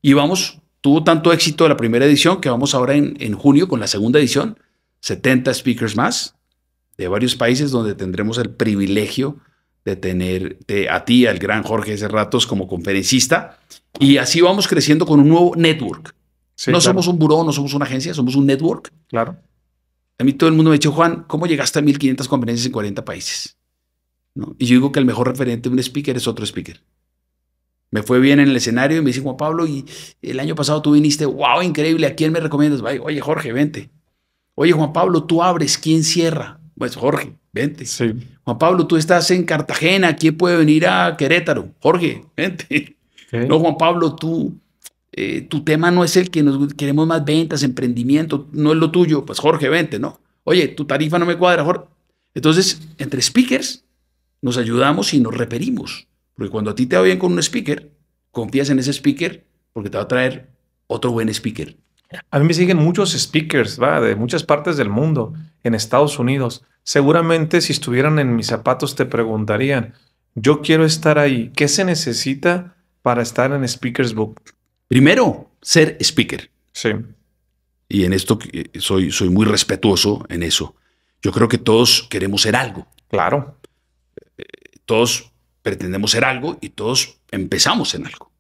Y vamos, tuvo tanto éxito la primera edición que vamos ahora en, en junio con la segunda edición, 70 speakers más de varios países donde tendremos el privilegio de tener a ti, al gran Jorge ratos como conferencista. Y así vamos creciendo con un nuevo network. no somos un buró, no somos una agencia, somos un network. Claro. A mí todo el mundo me ha dicho, Juan, ¿cómo llegaste a 1500 conferencias en 40 países? ¿No? Y yo digo que el mejor referente de un speaker es otro speaker. Me fue bien en el escenario y me dice Juan Pablo, y el año pasado tú viniste, wow, increíble, ¿a quién me recomiendas? Oye, Jorge, vente. Oye, Juan Pablo, tú abres, ¿quién cierra? Pues Jorge, vente. Juan Pablo, tú estás en Cartagena, ¿quién puede venir a Querétaro? Jorge, vente. No, Juan Pablo, tú, eh, tu tema no es el que nos queremos más ventas, emprendimiento, no es lo tuyo. Pues Jorge, vente, ¿no? Oye, tu tarifa no me cuadra, Jorge. Entonces, entre speakers nos ayudamos y nos reperimos. Porque cuando a ti te va bien con un speaker, confías en ese speaker porque te va a traer otro buen speaker. A mí me siguen muchos speakers, ¿va? De muchas partes del mundo, en Estados Unidos. Seguramente si estuvieran en mis zapatos te preguntarían, yo quiero estar ahí. ¿Qué se necesita para estar en Speakers Book? Primero, ser speaker. Sí. Y en esto eh, soy, soy muy respetuoso en eso. Yo creo que todos queremos ser algo. Claro. Eh, todos pretendemos ser algo y todos empezamos en algo.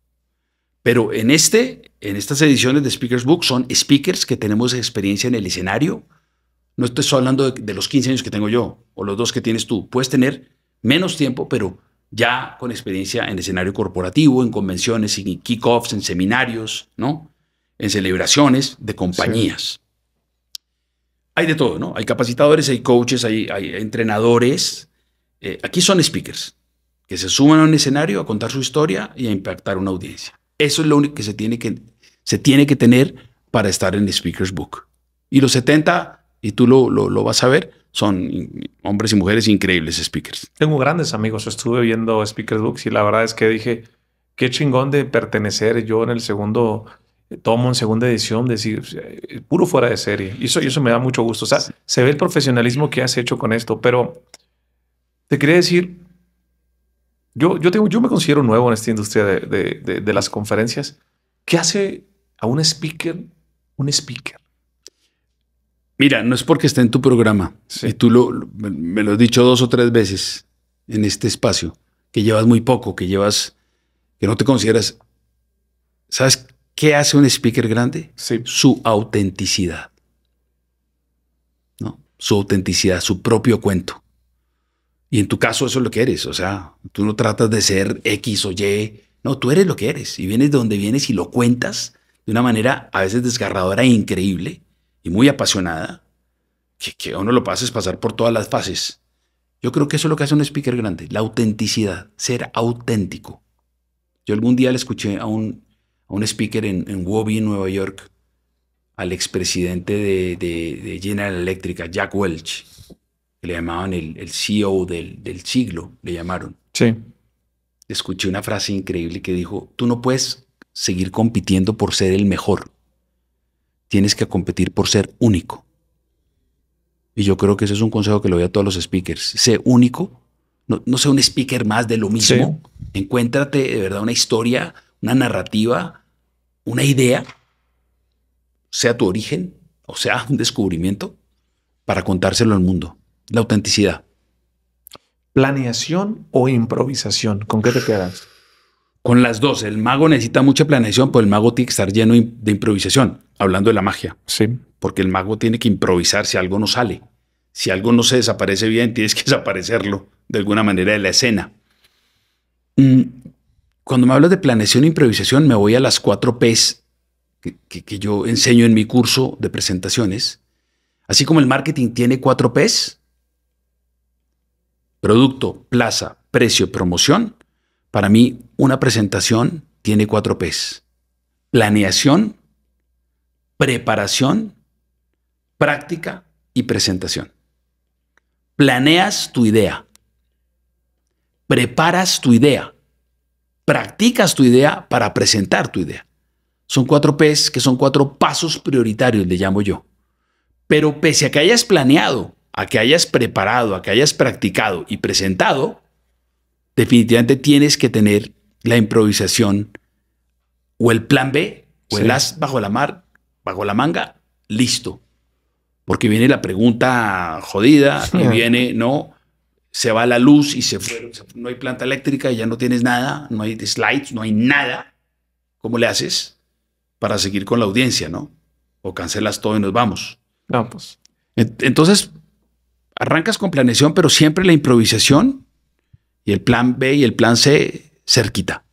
Pero en este en estas ediciones de Speakers Book son speakers que tenemos experiencia en el escenario. No estoy hablando de, los 15 años que tengo yo o los dos que tienes tú. Puedes tener menos tiempo, pero ya con experiencia en escenario corporativo, en convenciones, en kickoffs, en seminarios, ¿no? En celebraciones de compañías. Hay de todo, ¿no? Hay capacitadores, hay coaches, hay, entrenadores. Eh, aquí son speakers que se suman a un escenario a contar su historia y a impactar una audiencia. Eso es lo único que se tiene que, se tiene que tener para estar en el Speaker's Book. Y los 70, y tú lo, lo, lo vas a ver, son hombres y mujeres increíbles speakers. Tengo grandes amigos, estuve viendo Speaker's Books y la verdad es que dije, qué chingón de pertenecer yo en el segundo tomo en segunda edición, decir, eh, puro fuera de serie. Y eso, eso me da mucho gusto. O sea, se ve el profesionalismo que has hecho con esto, pero te quería decir, yo, yo, tengo, yo me considero nuevo en esta industria de, las conferencias. ¿Qué hace a un speaker un speaker? Mira, no es porque esté en tu programa. tú lo, me lo has dicho dos o tres veces en este espacio, que llevas muy poco, que llevas, que no te consideras. ¿Sabes qué hace un speaker grande? Su autenticidad. ¿no? Su autenticidad, su propio cuento. Y en tu caso eso es lo que eres, o sea, tú no tratas de ser X o Y, no, tú eres lo que eres y vienes de donde vienes y lo cuentas de una manera a veces desgarradora e increíble y muy apasionada, que, uno lo pases pasar por todas las fases. Yo creo que eso es lo que hace un speaker grande, la autenticidad, ser auténtico. Yo algún día le escuché a un, a un speaker en, en Wobby, Nueva York, al expresidente de, de, de General Electric, Jack Welch, que le llamaban el, CEO del, siglo, le llamaron. Sí. Escuché una frase increíble que dijo, tú no puedes seguir compitiendo por ser el mejor, tienes que competir por ser único. Y yo creo que ese es un consejo que le doy a todos los speakers. Sé único, no, no sé un speaker más de lo mismo. Encuéntrate de verdad una historia, una narrativa, una idea, sea tu origen o sea un descubrimiento, para contárselo al mundo. La autenticidad. ¿Planeación o improvisación? ¿Con qué te quedas? Con las dos. El mago necesita mucha planeación, pero el mago tiene que estar lleno de improvisación, hablando de la magia. Sí. Porque el mago tiene que improvisar si algo no sale. Si algo no se desaparece bien, tienes que <laughs> desaparecerlo de alguna manera de la escena. Mm, cuando me hablas de planeación e improvisación, me voy a las cuatro P's que, que yo enseño en mi curso de presentaciones. Así como el marketing tiene cuatro P's, producto, plaza, precio, promoción, para mí una presentación tiene cuatro P's. Planeación, preparación, práctica y presentación. Planeas tu idea, preparas tu idea, practicas tu idea para presentar tu idea. Son cuatro P's que son cuatro pasos prioritarios, le llamo yo. Pero pese a que hayas planeado, a que hayas preparado, a que hayas practicado y presentado, definitivamente tienes que tener la improvisación o el plan B o el as bajo la mar, bajo la manga, listo. Porque viene la pregunta jodida y viene, ¿no? Se va la luz y se fue, no hay planta eléctrica y ya no tienes nada, no hay slides, no hay nada. ¿Cómo le haces para seguir con la audiencia, no? O cancelas todo y nos vamos. Vamos. Pues. Entonces, Arrancas con planeación, pero siempre la improvisación y el plan B y el plan C cerquita.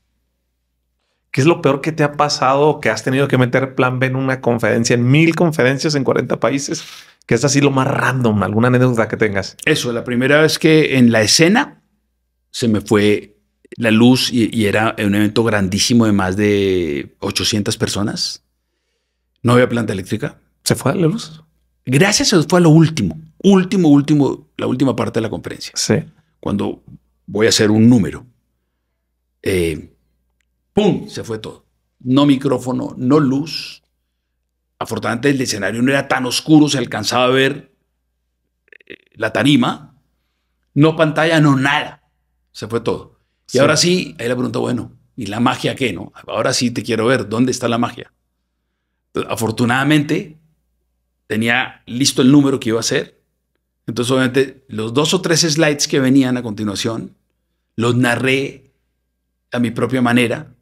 ¿Qué es lo peor que te ha pasado que has tenido que meter plan B en una conferencia, en mil conferencias en 40 países? Que es así lo más random, alguna anécdota que tengas. Eso, la primera vez que en la escena se me fue la luz y, era un evento grandísimo de más de 800 personas. No había planta eléctrica. ¿Se fue la luz? Gracias se fue a lo último último, último, la última parte de la conferencia. Sí. Cuando voy a hacer un número. Eh, ¡Pum! Se fue todo. No micrófono, no luz. Afortunadamente el escenario no era tan oscuro, se alcanzaba a ver eh, la tarima. No pantalla, no nada. Se fue todo. Y ahora sí, ahí la pregunta, bueno, ¿y la magia qué? No? Ahora sí te quiero ver, ¿dónde está la magia? Afortunadamente tenía listo el número que iba a hacer entonces, obviamente, los dos o tres slides que venían a continuación, los narré a mi propia manera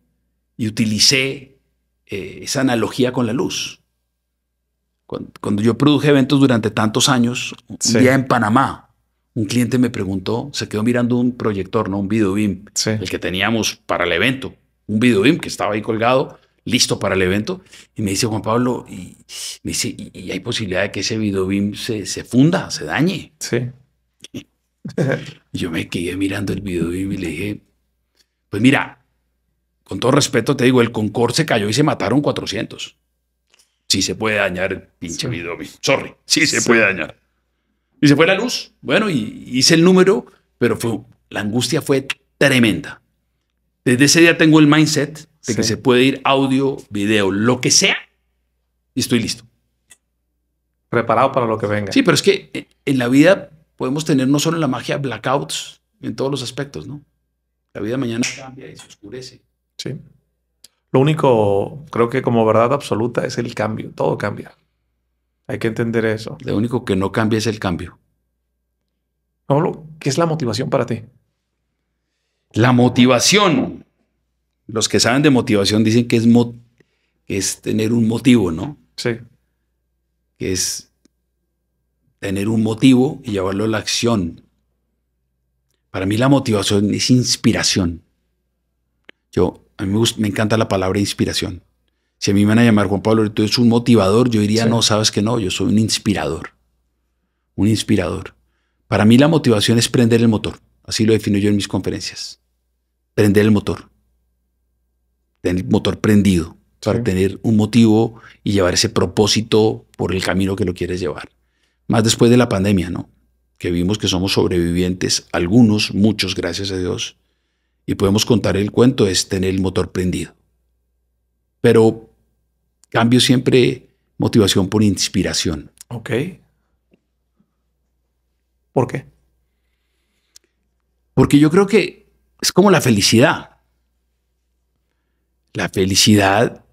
y utilicé eh, esa analogía con la luz. Cuando, yo produje eventos durante tantos años, un en Panamá, un cliente me preguntó, se quedó mirando un proyector, no un video beam, el que teníamos para el evento, un video beam que estaba ahí colgado, listo para el evento. Y me dice Juan Pablo, y me dice, y, hay posibilidad de que ese video se, se funda, se dañe. Sí. <laughs> Yo me quedé mirando el video y le dije, pues mira, con todo respeto te digo, el Concord se cayó y se mataron 400. Sí se puede dañar el pinche sí. Sorry, sí se puede dañar. Y se fue la luz. Bueno, y hice el número, pero fue, la angustia fue tremenda. Desde ese día tengo el mindset de que se puede ir audio, video, lo que sea, y estoy listo. Preparado para lo que venga. Sí, pero es que eh, en la vida podemos tener no solo la magia blackouts, en todos los aspectos, ¿no? La vida mañana cambia y se oscurece. Sí. Lo único, creo que como verdad absoluta, es el cambio. Todo cambia. Hay que entender eso. Lo único que no cambia es el cambio. Pablo, ¿qué es la motivación para ti? La motivación. Los que saben de motivación dicen que es, es tener un motivo, ¿no? Sí. Que es tener un motivo y llevarlo a la acción. Para mí la motivación es inspiración. Yo, a mí me, encanta la palabra inspiración. Si a mí me van a llamar Juan Pablo, tú eres un motivador, yo diría, no, sabes que no, yo soy un inspirador. Un inspirador. Para mí la motivación es prender el motor. Así lo defino yo en mis conferencias prender el motor. Tener el motor prendido para tener un motivo y llevar ese propósito por el camino que lo quieres llevar. Más después de la pandemia, ¿no? Que vimos que somos sobrevivientes, algunos, muchos, gracias a Dios. Y podemos contar el cuento, es tener el motor prendido. Pero cambio siempre motivación por inspiración. Ok. ¿Por qué? Porque yo creo que es como la felicidad. La felicidad,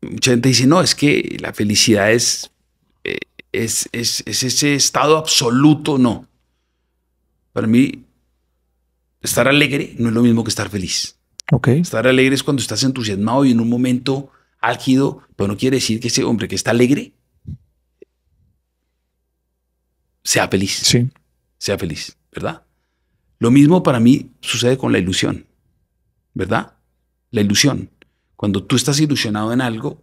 mucha gente dice, no, es que la felicidad eh, es, es, ese estado absoluto, no. Para mí, estar alegre no es lo mismo que estar feliz. Okay. Estar alegre es cuando estás entusiasmado y en un momento álgido, pero no quiere decir que ese hombre que está alegre sea feliz. Sí. Sea feliz, ¿verdad? Lo mismo para mí sucede con la ilusión, ¿verdad? La ilusión. Cuando tú estás ilusionado en algo,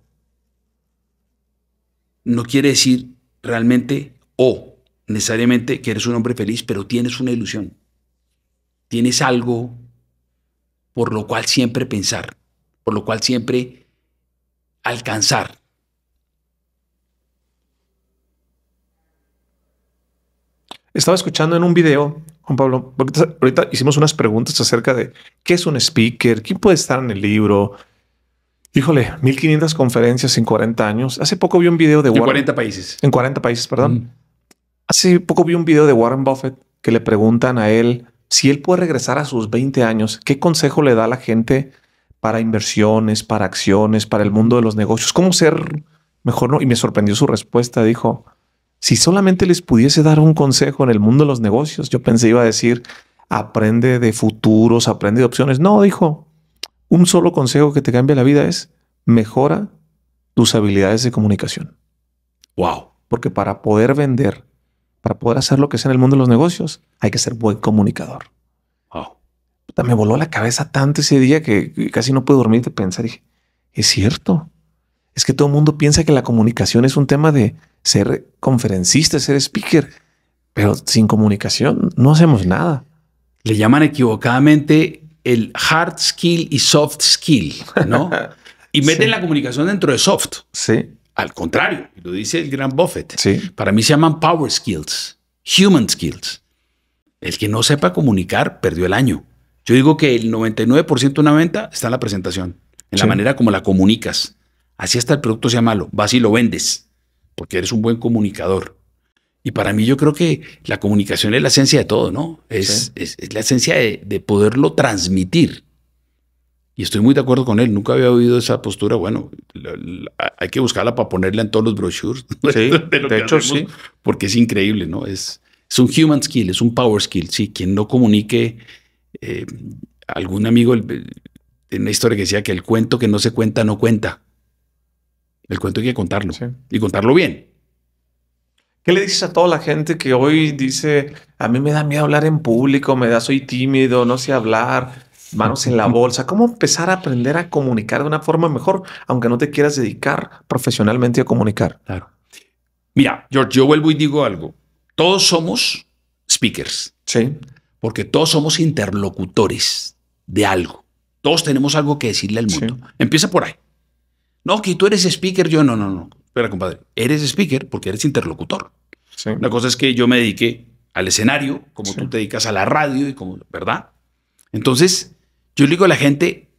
no quiere decir realmente o necesariamente que eres un hombre feliz, pero tienes una ilusión. Tienes algo por lo cual siempre pensar, por lo cual siempre alcanzar. Estaba escuchando en un video Juan Pablo, ahorita hicimos unas preguntas acerca de qué es un speaker, quién puede estar en el libro. Híjole, 1500 conferencias en 40 años. Hace poco vi un video de... En 40 países. En 40 países, perdón. Mm. Hace poco vi un video de Warren Buffett que le preguntan a él si él puede regresar a sus 20 años, ¿qué consejo le da a la gente para inversiones, para acciones, para el mundo de los negocios? ¿Cómo ser mejor? Y me sorprendió su respuesta. Dijo, si solamente les pudiese dar un consejo en el mundo de los negocios, yo pensé iba a decir, aprende de futuros, aprende de opciones. No, dijo, un solo consejo que te cambia la vida es mejora tus habilidades de comunicación. Wow. Porque para poder vender, para poder hacer lo que sea en el mundo de los negocios, hay que ser buen comunicador. Wow. Me voló la cabeza tanto ese día que casi no pude dormir de pensar. Dije, es cierto es que todo el mundo piensa que la comunicación es un tema de ser conferencista, ser speaker, pero sin comunicación no hacemos nada. Le llaman equivocadamente el hard skill y soft skill, ¿no? Y <laughs> meten la comunicación dentro de soft. Sí. Al contrario, lo dice el gran Buffett. Sí. Para mí se llaman power skills, human skills. El que no sepa comunicar perdió el año. Yo digo que el 99% de una venta está en la presentación, en la manera como la comunicas. Así hasta el producto sea malo, vas y lo vendes, porque eres un buen comunicador. Y para mí yo creo que la comunicación es la esencia de todo, ¿no? Es, la esencia de, poderlo transmitir. Y estoy muy de acuerdo con él, nunca había oído esa postura. Bueno, hay que buscarla para ponerla en todos los brochures. <laughs> de, hecho, sí. Porque es increíble, ¿no? Es, un human skill, es un power skill. Sí, quien no comunique, eh, algún amigo tiene una historia que decía que el cuento que no se cuenta no cuenta. El cuento hay que contarlo y contarlo bien. ¿Qué le dices a toda la gente que hoy dice, a mí me da miedo hablar en público, me da, soy tímido, no sé hablar, manos en la bolsa? ¿Cómo empezar a aprender a comunicar de una forma mejor, aunque no te quieras dedicar profesionalmente a comunicar? Claro. Mira, George, yo vuelvo y digo algo. Todos somos speakers. Sí. Porque todos somos interlocutores de algo. Todos tenemos algo que decirle al mundo. Empieza por ahí. No, que tú eres speaker, yo no, no, no. Espera, compadre, eres speaker porque eres interlocutor. Una cosa es que yo me dediqué al escenario, como tú te dedicas a la radio y como, ¿verdad? Entonces, yo le digo a la gente,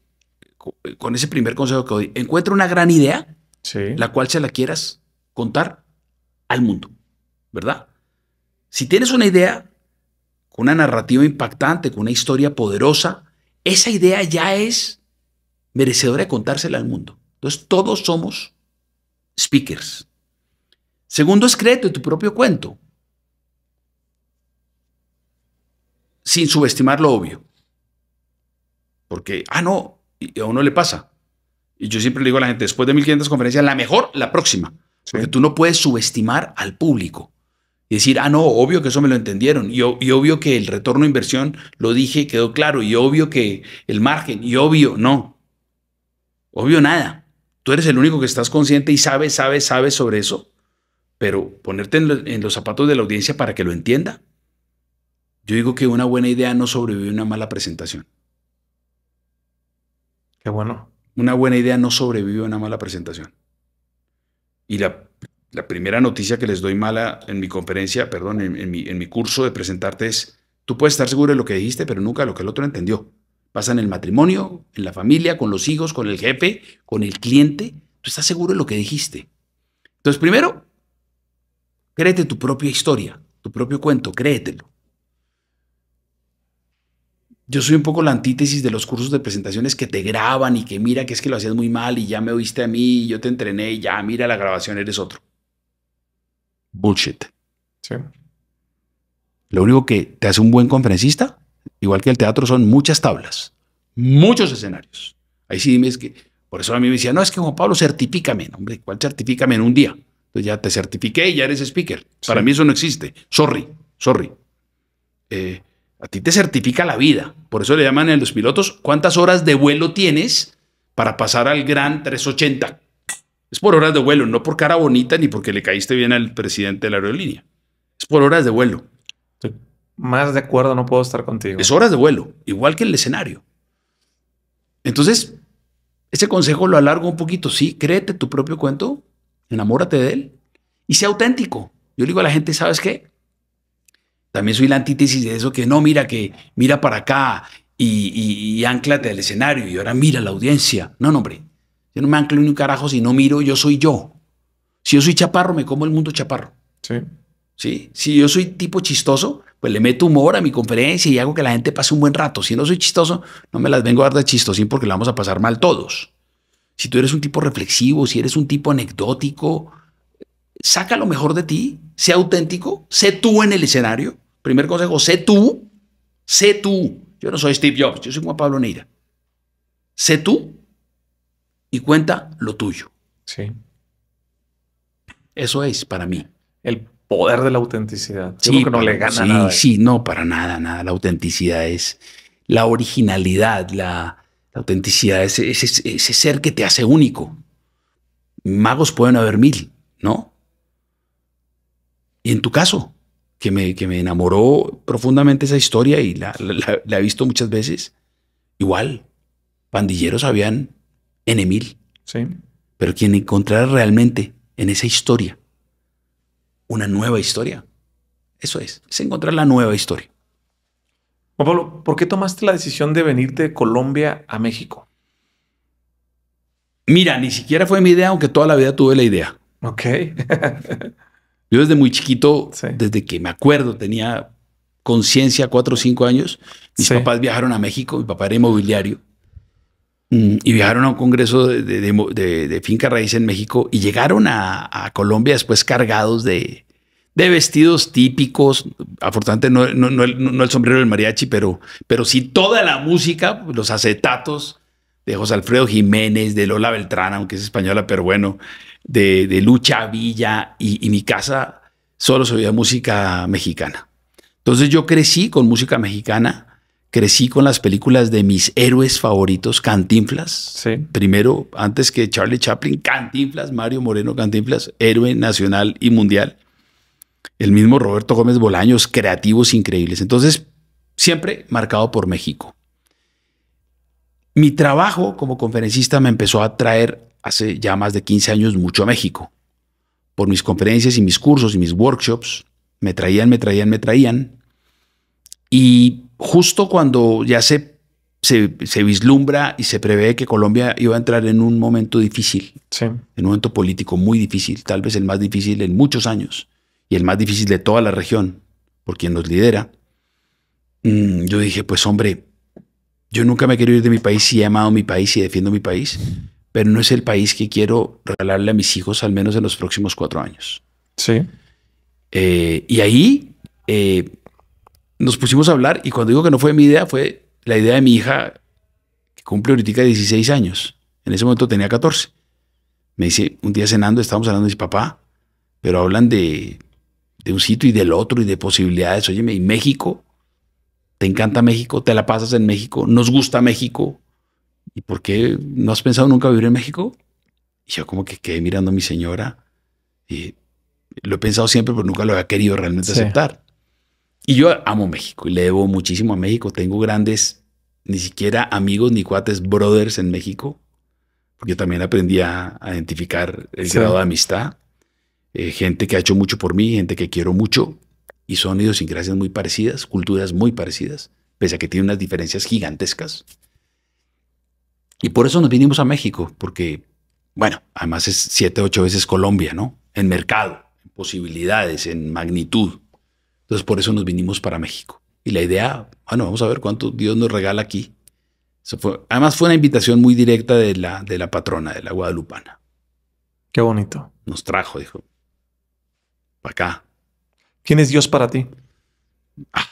con ese primer consejo que doy, encuentra una gran idea, la cual se la quieras contar al mundo, ¿verdad? Si tienes una idea con una narrativa impactante, con una historia poderosa, esa idea ya es merecedora de contársela al mundo. Entonces todos somos speakers. Segundo es de tu propio cuento, sin subestimar lo obvio. Porque, ah, no, a uno le pasa. Y yo siempre le digo a la gente, después de 1500 conferencias, la mejor, la próxima. Porque tú no puedes subestimar al público. Y decir, ah, no, obvio que eso me lo entendieron. Y, obvio que el retorno de inversión lo dije, quedó claro. Y obvio que el margen. Y obvio, no. Obvio nada. Tú eres el único que estás consciente y sabes, sabes, sabes sobre eso. Pero ponerte en, los zapatos de la audiencia para que lo entienda. Yo digo que una buena idea no sobrevive a una mala presentación. Qué bueno. Una buena idea no sobrevive a una mala presentación. Y la, primera noticia que les doy mala en mi conferencia, perdón, en, mi, en mi curso de presentarte es, tú puedes estar seguro de lo que dijiste, pero nunca lo que el otro entendió. Pasa en el matrimonio, en la familia, con los hijos, con el jefe, con el cliente. Tú estás seguro de lo que dijiste. Entonces, primero, créete tu propia historia, tu propio cuento, créetelo. Yo soy un poco la antítesis de los cursos de presentaciones que te graban y que mira que es que lo hacías muy mal y ya me oíste a mí, y yo te entrené y ya mira la grabación, eres otro. Bullshit. Sí. Lo único que te hace un buen conferencista igual que el teatro, son muchas tablas, muchos escenarios. Ahí sí es que, por eso a mí me decía, no, es que Juan Pablo, certifícame, hombre, ¿cuál certifícame en un día? Entonces ya te certifiqué y ya eres speaker. Para mí eso no existe. Sorry, sorry. Eh, a ti te certifica la vida. Por eso le llaman a los pilotos cuántas horas de vuelo tienes para pasar al gran 380. Es por horas de vuelo, no por cara bonita ni porque le caíste bien al presidente de la aerolínea. Es por horas de vuelo más de acuerdo no puedo estar contigo. Es horas de vuelo, igual que el escenario. Entonces, ese consejo lo alargo un poquito. Sí, créete tu propio cuento, enamórate de él y sea auténtico. Yo le digo a la gente, ¿sabes qué? También soy la antítesis de eso que no, mira que mira para acá y, y, anclate al escenario y ahora mira la audiencia. No, no, hombre. Yo no me anclo ni un carajo si no miro, yo soy yo. Si yo soy chaparro, me como el mundo chaparro. Sí. Si yo soy tipo chistoso, pues le meto humor a mi conferencia y hago que la gente pase un buen rato. Si no soy chistoso, no me las vengo a dar de chistosín porque la vamos a pasar mal todos. Si tú eres un tipo reflexivo, si eres un tipo anecdótico, saca lo mejor de ti, sé auténtico, sé tú en el escenario. Primer consejo, sé tú, sé tú. Yo no soy Steve Jobs, yo soy como Pablo Neira. Sé tú y cuenta lo tuyo. Sí. Eso es para mí. El poder de la autenticidad. sí, no le sí, no, para nada, nada. La autenticidad es la originalidad, la, autenticidad es ese, ser que te hace único. Magos pueden haber mil, ¿no? Y en tu caso, que me, que me enamoró profundamente esa historia y la, he visto muchas veces, igual, pandilleros habían en mil. Sí. Pero quien encontrar realmente en esa historia una nueva historia. Eso es, es encontrar la nueva historia. Pablo, ¿por qué tomaste la decisión de venir de Colombia a México? Mira, ni siquiera fue mi idea, aunque toda la vida tuve la idea. Ok. <laughs> Yo desde muy chiquito, desde que me acuerdo, tenía conciencia, cuatro o cinco años, mis papás viajaron a México, mi papá era inmobiliario, Mm, y viajaron a un congreso de, finca raíz en México y llegaron a, Colombia después cargados de, vestidos típicos. Afortunadamente, no, el, sombrero del mariachi, pero, pero sí toda la música, los acetatos de José Alfredo Jiménez, de Lola Beltrán, aunque es española, pero bueno, de, Lucha Villa y, y mi casa solo se oía música mexicana. Entonces yo crecí con música mexicana crecí con las películas de mis héroes favoritos, Cantinflas. Primero, antes que Charlie Chaplin, Cantinflas, Mario Moreno Cantinflas, héroe nacional y mundial. El mismo Roberto Gómez Bolaños, creativos increíbles. Entonces, siempre marcado por México. Mi trabajo como conferencista me empezó a traer hace ya más de 15 años mucho a México. Por mis conferencias y mis cursos y mis workshops, me traían, me traían, me traían. Y justo cuando ya se, se, vislumbra y se prevé que Colombia iba a entrar en un momento difícil, en un momento político muy difícil, tal vez el más difícil en muchos años y el más difícil de toda la región, por quien nos lidera, mm, yo dije, pues hombre, yo nunca me quiero ir de mi país y he amado mi país y defiendo mi país, pero no es el país que quiero regalarle a mis hijos, al menos en los próximos cuatro años. Sí. Eh, y ahí eh, nos pusimos a hablar y cuando digo que no fue mi idea, fue la idea de mi hija, que cumple ahorita 16 años. En ese momento tenía 14. Me dice, un día cenando, estábamos hablando, mi papá, pero hablan de, de un sitio y del otro y de posibilidades. Oye, y México, te encanta México, te la pasas en México, nos gusta México. ¿Y por qué no has pensado nunca vivir en México? Y yo como que quedé mirando a mi señora y lo he pensado siempre, pero nunca lo había querido realmente aceptar. Y yo amo México y le debo muchísimo a México. Tengo grandes, ni siquiera amigos ni cuates, brothers en México, porque también aprendí a, identificar el grado de amistad. Eh, gente que ha hecho mucho por mí, gente que quiero mucho, y son idiosincrasias muy parecidas, culturas muy parecidas, pese a que tienen unas diferencias gigantescas. Y por eso nos vinimos a México, porque, bueno, además es siete, ocho veces Colombia, ¿no? En mercado, en posibilidades, en magnitud. Entonces por eso nos vinimos para México. Y la idea, bueno, ah, vamos a ver cuánto Dios nos regala aquí. además fue una invitación muy directa de la, de la patrona, de la guadalupana. Qué bonito. Nos trajo, dijo, para acá. ¿Quién es Dios para ti? Ah,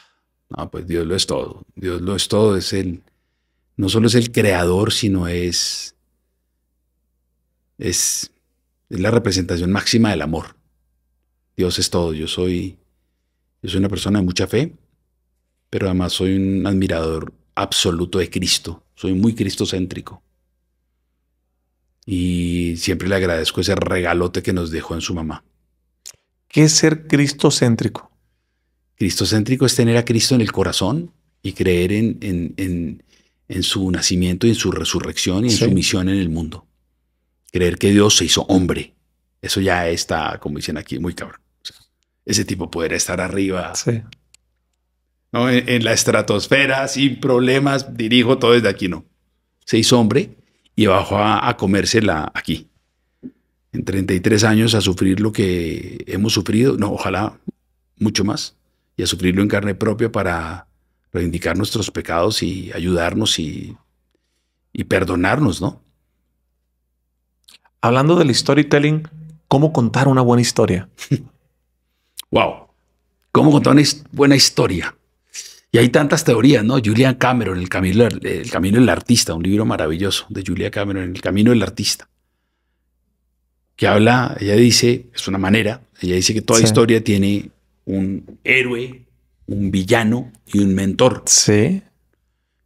no, pues Dios lo es todo. Dios lo es todo. Es el, no solo es el creador, sino es, es la representación máxima del amor. Dios es todo. Yo soy yo soy una persona de mucha fe, pero además soy un admirador absoluto de Cristo. Soy muy cristocéntrico. Y siempre le agradezco ese regalote que nos dejó en su mamá. ¿Qué es ser cristocéntrico? Cristocéntrico es tener a Cristo en el corazón y creer en, su nacimiento y en su resurrección y en su misión en el mundo. Creer que Dios se hizo hombre. Eso ya está, como dicen aquí, muy cabrón ese tipo poder estar arriba. Sí. En, la estratosfera, sin problemas, dirijo todo desde aquí, no. Se hizo hombre y bajó a, comérsela aquí. En 33 años a sufrir lo que hemos sufrido, no, ojalá mucho más, y a sufrirlo en carne propia para reivindicar nuestros pecados y ayudarnos y, y perdonarnos, ¿no? Hablando del storytelling, ¿cómo contar una buena historia? <laughs> wow, cómo contar una buena historia. Y hay tantas teorías, ¿no? Julian Cameron, el camino, el camino del artista, un libro maravilloso de Julia Cameron, El camino del artista, que habla, ella dice, es una manera, ella dice que toda historia tiene un héroe, un villano y un mentor. Sí.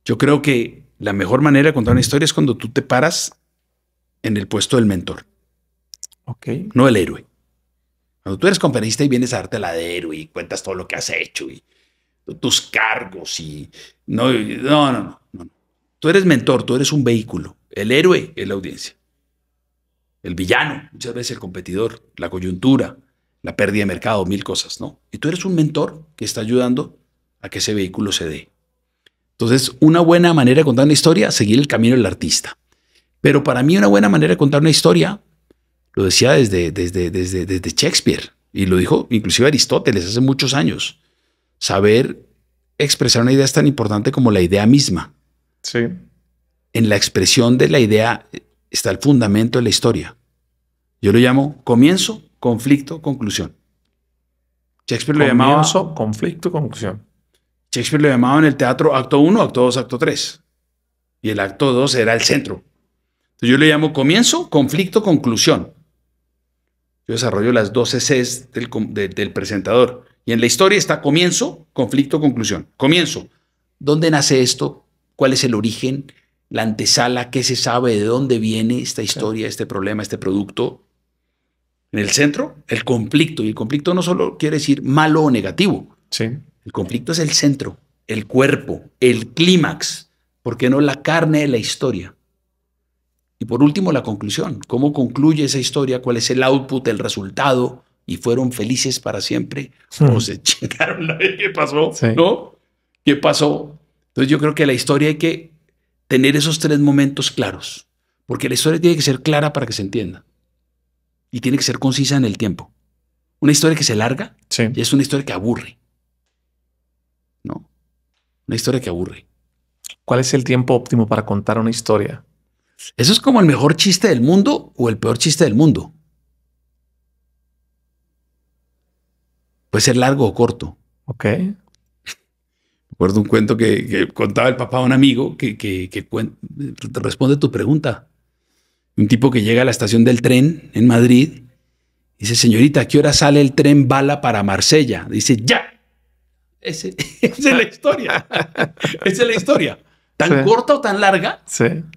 Yo creo que la mejor manera de contar una historia es cuando tú te paras en el puesto del mentor. Ok. No el héroe. Cuando tú eres conferencista y vienes a darte héroe y cuentas todo lo que has hecho y tus cargos y no, no, no, no, Tú eres mentor, tú eres un vehículo. El héroe es la audiencia. El villano, muchas veces el competidor, la coyuntura, la pérdida de mercado, mil cosas, ¿no? Y tú eres un mentor que está ayudando a que ese vehículo se dé. Entonces, una buena manera de contar una historia, seguir el camino del artista. Pero para mí una buena manera de contar una historia lo decía desde, desde, desde, desde Shakespeare y lo dijo inclusive Aristóteles hace muchos años. Saber expresar una idea es tan importante como la idea misma. Sí. En la expresión de la idea está el fundamento de la historia. Yo lo llamo comienzo, conflicto, conclusión. Shakespeare lo llamaba... Comienzo, conflicto, conclusión. Shakespeare lo llamaba en el teatro acto 1, acto 2, acto 3. Y el acto 2 era el centro. yo le llamo comienzo, conflicto, conclusión. Yo desarrollo las 12 Cs del, presentador. Y en la historia está comienzo, conflicto, conclusión. Comienzo. ¿Dónde nace esto? ¿Cuál es el origen? ¿La antesala? ¿Qué se sabe? ¿De dónde viene esta historia, este problema, este producto? En el centro, el conflicto. Y el conflicto no solo quiere decir malo o negativo. Sí. El conflicto es el centro, el cuerpo, el clímax. ¿Por qué no la carne de la historia? Y por último, la conclusión. ¿Cómo concluye esa historia? ¿Cuál es el output, el resultado? ¿Y fueron felices para siempre? ¿O hmm. se <laughs> chingaron la vez pasó? ¿No? ¿Qué pasó? Entonces yo creo que la historia hay que tener esos tres momentos claros. Porque la historia tiene que ser clara para que se entienda. Y tiene que ser concisa en el tiempo. Una historia que se larga y es una historia que aburre. ¿No? Una historia que aburre. ¿Cuál es el tiempo óptimo para contar una historia? ¿Eso es como el mejor chiste del mundo o el peor chiste del mundo? Puede ser largo o corto. Ok. Recuerdo un cuento que, contaba el papá a un amigo que, responde tu pregunta. Un tipo que llega a la estación del tren en Madrid dice, señorita, ¿a qué hora sale el tren bala para Marsella? Dice, ya. <laughs> esa es la historia. <laughs> esa es la historia tan corta o tan larga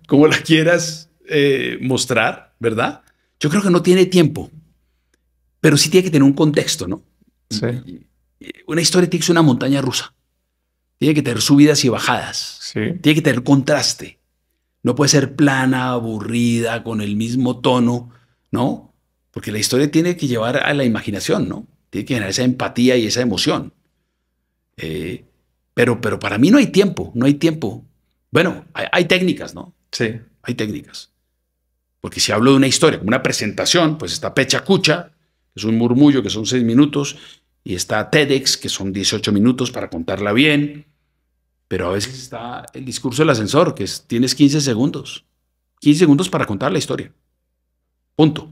como la quieras eh, mostrar, ¿verdad? Yo creo que no tiene tiempo, pero sí tiene que tener un contexto, ¿no? Sí. Una historia tiene que ser una montaña rusa. Tiene que tener subidas y bajadas. Sí. Tiene que tener contraste. No puede ser plana, aburrida, con el mismo tono, ¿no? Porque la historia tiene que llevar a la imaginación, ¿no? Tiene que generar esa empatía y esa emoción. Eh, pero, pero para mí no hay tiempo, no hay tiempo. Bueno, hay, técnicas, ¿no? Sí. Hay técnicas. Porque si hablo de una historia, como una presentación, pues está Pecha Cucha, que es un murmullo, que son seis minutos, y está TEDx, que son 18 minutos para contarla bien. Pero a veces está el discurso del ascensor, que tienes 15 segundos. 15 segundos para contar la historia. Punto.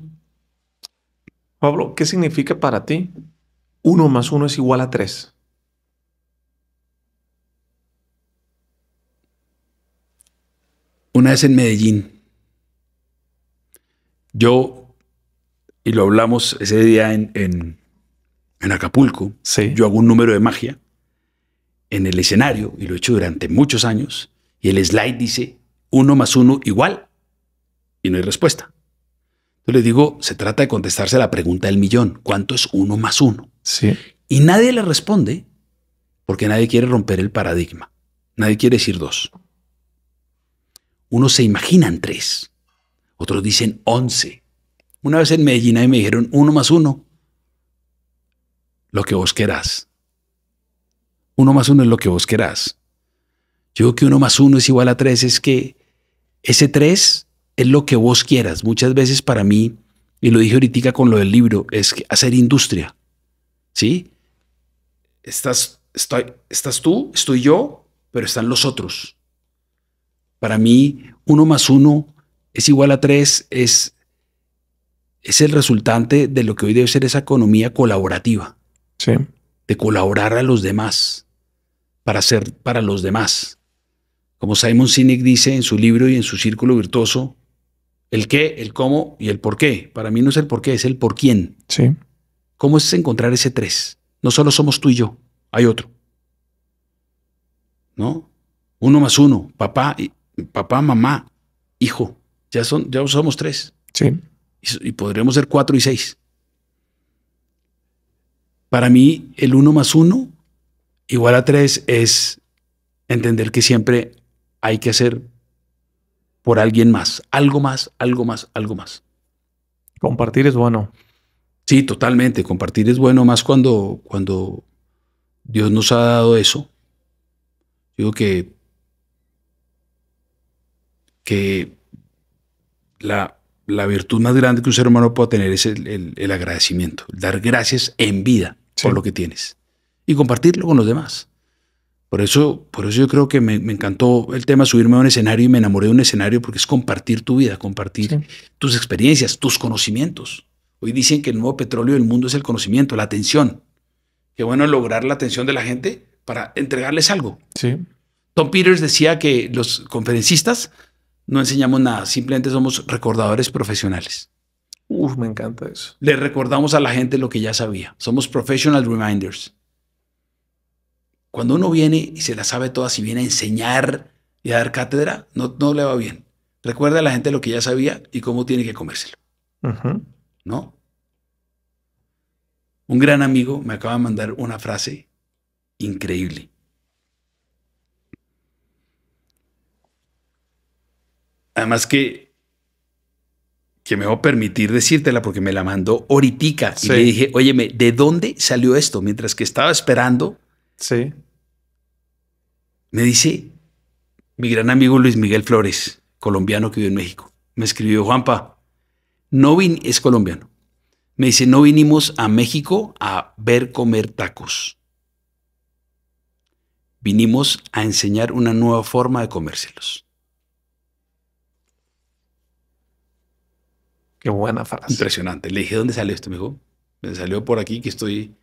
Pablo, ¿qué significa para ti uno más uno es igual a tres? Una vez en Medellín, yo, y lo hablamos ese día en, Acapulco, yo hago un número de magia en el escenario, y lo he hecho durante muchos años, y el slide dice uno más uno igual, y no hay respuesta. Yo le digo, se trata de contestarse a la pregunta del millón, ¿cuánto es uno más uno? Sí. Y nadie le responde porque nadie quiere romper el paradigma, nadie quiere decir dos unos se imaginan tres, otros dicen once. Una vez en Medellín ahí me dijeron uno más uno, lo que vos querás. Uno más uno es lo que vos querás. Yo digo que uno más uno es igual a tres, es que ese tres es lo que vos quieras. Muchas veces para mí, y lo dije ahorita con lo del libro, es hacer industria. ¿Sí? Estás, estoy, estás tú, estoy yo, pero están los otros. Para mí, uno más uno es igual a tres, es, el resultante de lo que hoy debe ser esa economía colaborativa. Sí. De colaborar a los demás, para ser para los demás. Como Simon Sinek dice en su libro y en su círculo virtuoso, el qué, el cómo y el por qué. Para mí no es el por qué, es el por quién. ¿Cómo es encontrar ese tres? No solo somos tú y yo, hay otro. ¿No? Uno más uno, papá y papá, mamá, hijo. Ya, son, ya somos tres. Sí. Y, podríamos ser cuatro y seis. Para mí, el uno más uno igual a tres es entender que siempre hay que hacer por alguien más, algo más, algo más, algo más. Compartir es bueno. Sí, totalmente. Compartir es bueno más cuando, cuando Dios nos ha dado eso. Digo que que la, virtud más grande que un ser humano puede tener es el, agradecimiento, dar gracias en vida por lo que tienes y compartirlo con los demás. Por eso, por eso yo creo que me, encantó el tema subirme a un escenario y me enamoré de un escenario porque es compartir tu vida, compartir tus experiencias, tus conocimientos. Hoy dicen que el nuevo petróleo del mundo es el conocimiento, la atención. Qué bueno lograr la atención de la gente para entregarles algo. Sí. Tom Peters decía que los conferencistas no enseñamos nada, simplemente somos recordadores profesionales. Uf, me encanta eso. Le recordamos a la gente lo que ya sabía. Somos professional reminders. Cuando uno viene y se la sabe toda, si viene a enseñar y a dar cátedra, no, no le va bien. Recuerda a la gente lo que ya sabía y cómo tiene que comérselo. ¿No? Un gran amigo me acaba de mandar una frase increíble. Además que, que me voy a permitir decírtela porque me la mandó ahoritica. Y le dije, óyeme, ¿de dónde salió esto? Mientras que estaba esperando. Sí. Me dice mi gran amigo Luis Miguel Flores, colombiano que vive en México. Me escribió, Juanpa, es colombiano. Me dice, no vinimos a México a ver comer tacos. Vinimos a enseñar una nueva forma de comérselos. Qué buena frase. Impresionante. Le dije, ¿dónde salió esto? Me me salió por aquí que estoy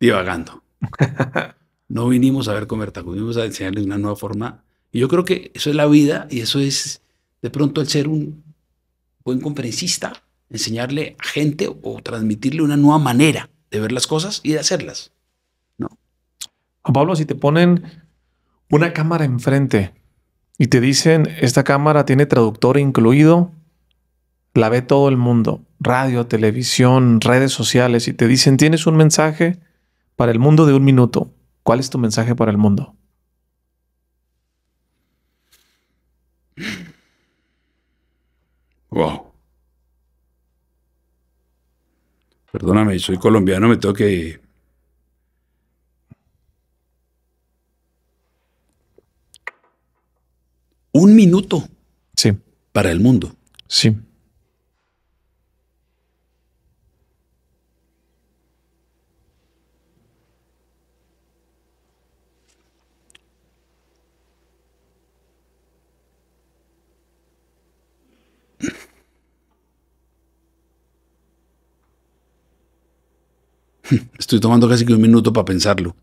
divagando. <laughs> no vinimos a ver comer tacos, vinimos a enseñarles una nueva forma. Y yo creo que eso es la vida y eso es de pronto el ser un buen conferencista, enseñarle a gente o transmitirle una nueva manera de ver las cosas y de hacerlas. ¿no? Pablo, si te ponen una cámara enfrente y te dicen, esta cámara tiene traductor incluido, la ve todo el mundo, radio, televisión, redes sociales, y te dicen, tienes un mensaje para el mundo de un minuto. ¿Cuál es tu mensaje para el mundo? Wow. Perdóname, soy colombiano, me tengo que... Un minuto. Sí. Para el mundo. Sí. <laughs> Estoy tomando casi que un minuto para pensarlo.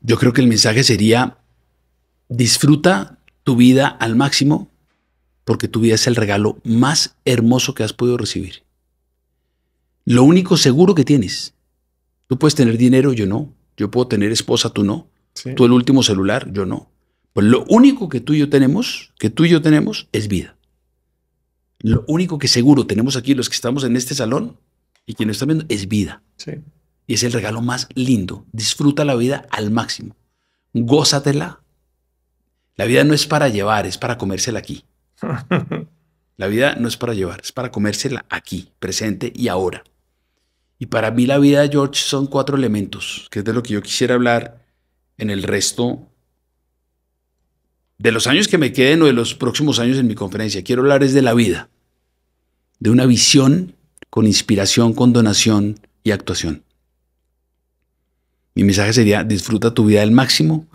Yo creo que el mensaje sería, disfruta tu vida al máximo porque tu vida es el regalo más hermoso que has podido recibir. Lo único seguro que tienes. Tú puedes tener dinero, yo no. Yo puedo tener esposa, tú no. Tú el último celular, yo no. Pues lo único que tú y yo tenemos, que tú y yo tenemos, es vida. Lo único que seguro tenemos aquí, los que estamos en este salón y quienes están viendo, es vida. Y es el regalo más lindo. Disfruta la vida al máximo. Gózatela. La vida no es para llevar, es para comérsela aquí. <laughs> La vida no es para llevar, es para comérsela aquí, presente y ahora. Y para mí la vida, George, son cuatro elementos, que es de lo que yo quisiera hablar en el resto de los años que me queden o de los próximos años en mi conferencia. Quiero hablar es de la vida de una visión con inspiración, con donación y actuación. Mi mensaje sería, disfruta tu vida al máximo,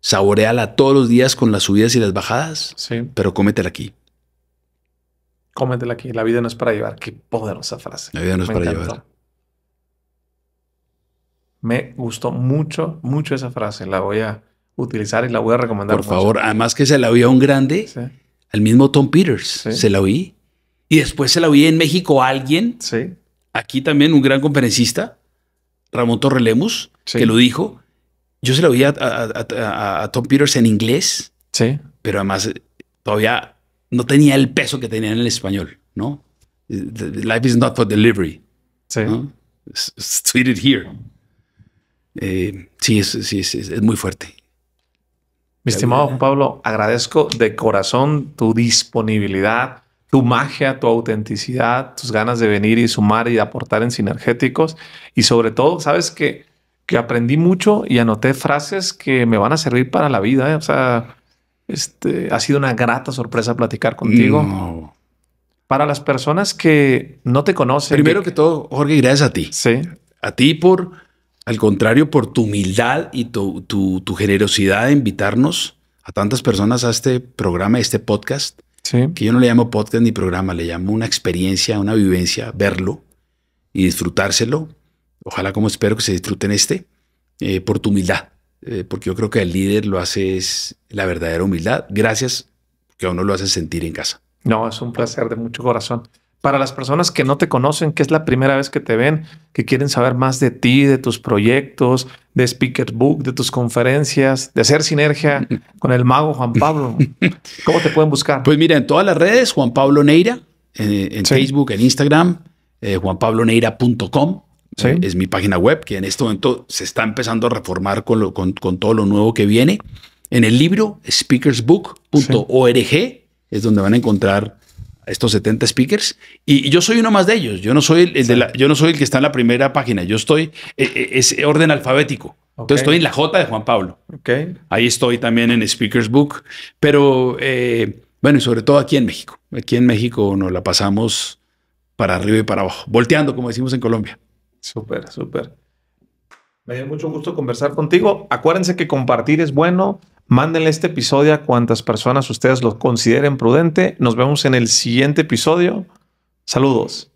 saboreala todos los días con las subidas y las bajadas, pero cómetela aquí. Cómetela aquí, la vida no es para llevar. Qué poderosa frase. La vida no es para llevar. Me gustó mucho, mucho esa frase. La voy a utilizar y la voy a recomendar. Por favor, además que se la oí a un grande, al mismo Tom Peters. Se la oí y después se la oía en México a alguien, sí. aquí también un gran conferencista, Ramón Torrelemos, que lo dijo. Yo se la oí a, Tom Peters en inglés, sí. pero además eh, todavía no tenía el peso que tenía en el español, ¿no? Eh, life is not for delivery. Sí. here. Eh, sí, es, sí es, es, muy fuerte. Mi estimado Pablo, agradezco de corazón tu disponibilidad, tu magia, tu autenticidad, tus ganas de venir y sumar y aportar en sinergéticos. Y sobre todo, sabes que, que aprendí mucho y anoté frases que me van a servir para la vida. ¿eh? O sea, este, ha sido una grata sorpresa platicar contigo. Para las personas que no te conocen. Primero que, todo, Jorge, gracias a ti. Sí. A ti por, al contrario, por tu humildad y tu, tu, tu generosidad de invitarnos a tantas personas a este programa, a este podcast que yo no le llamo podcast ni programa, le llamo una experiencia, una vivencia, verlo y disfrutárselo. Ojalá como espero que se disfruten este, eh, por tu humildad, eh, porque yo creo que el líder lo hace es la verdadera humildad. Gracias, que a uno lo hace sentir en casa. No, es un placer de mucho corazón. Para las personas que no te conocen, que es la primera vez que te ven, que quieren saber más de ti, de tus proyectos, de Speaker Book, de tus conferencias, de hacer sinergia <laughs> con el mago Juan Pablo, ¿cómo te pueden buscar? Pues mira, en todas las redes, Juan Pablo Neira, eh, en, Facebook, en Instagram, eh, juanpabloneira.com. Eh, es mi página web que en este momento se está empezando a reformar con, con, todo lo nuevo que viene. En el libro speakersbook.org es donde van a encontrar estos 70 speakers y, yo soy uno más de ellos. Yo no soy el, de yo no soy el que está en la primera página. Yo estoy e, e, es orden alfabético. Entonces estoy en la J de Juan Pablo. Okay. Ahí estoy también en Speakers Book, pero eh, bueno y sobre todo aquí en México. Aquí en México nos la pasamos para arriba y para abajo, volteando como decimos en Colombia. Súper, súper. Me dio mucho gusto conversar contigo. Acuérdense que compartir es bueno. Mándenle este episodio a cuantas personas ustedes lo consideren prudente. Nos vemos en el siguiente episodio. Saludos.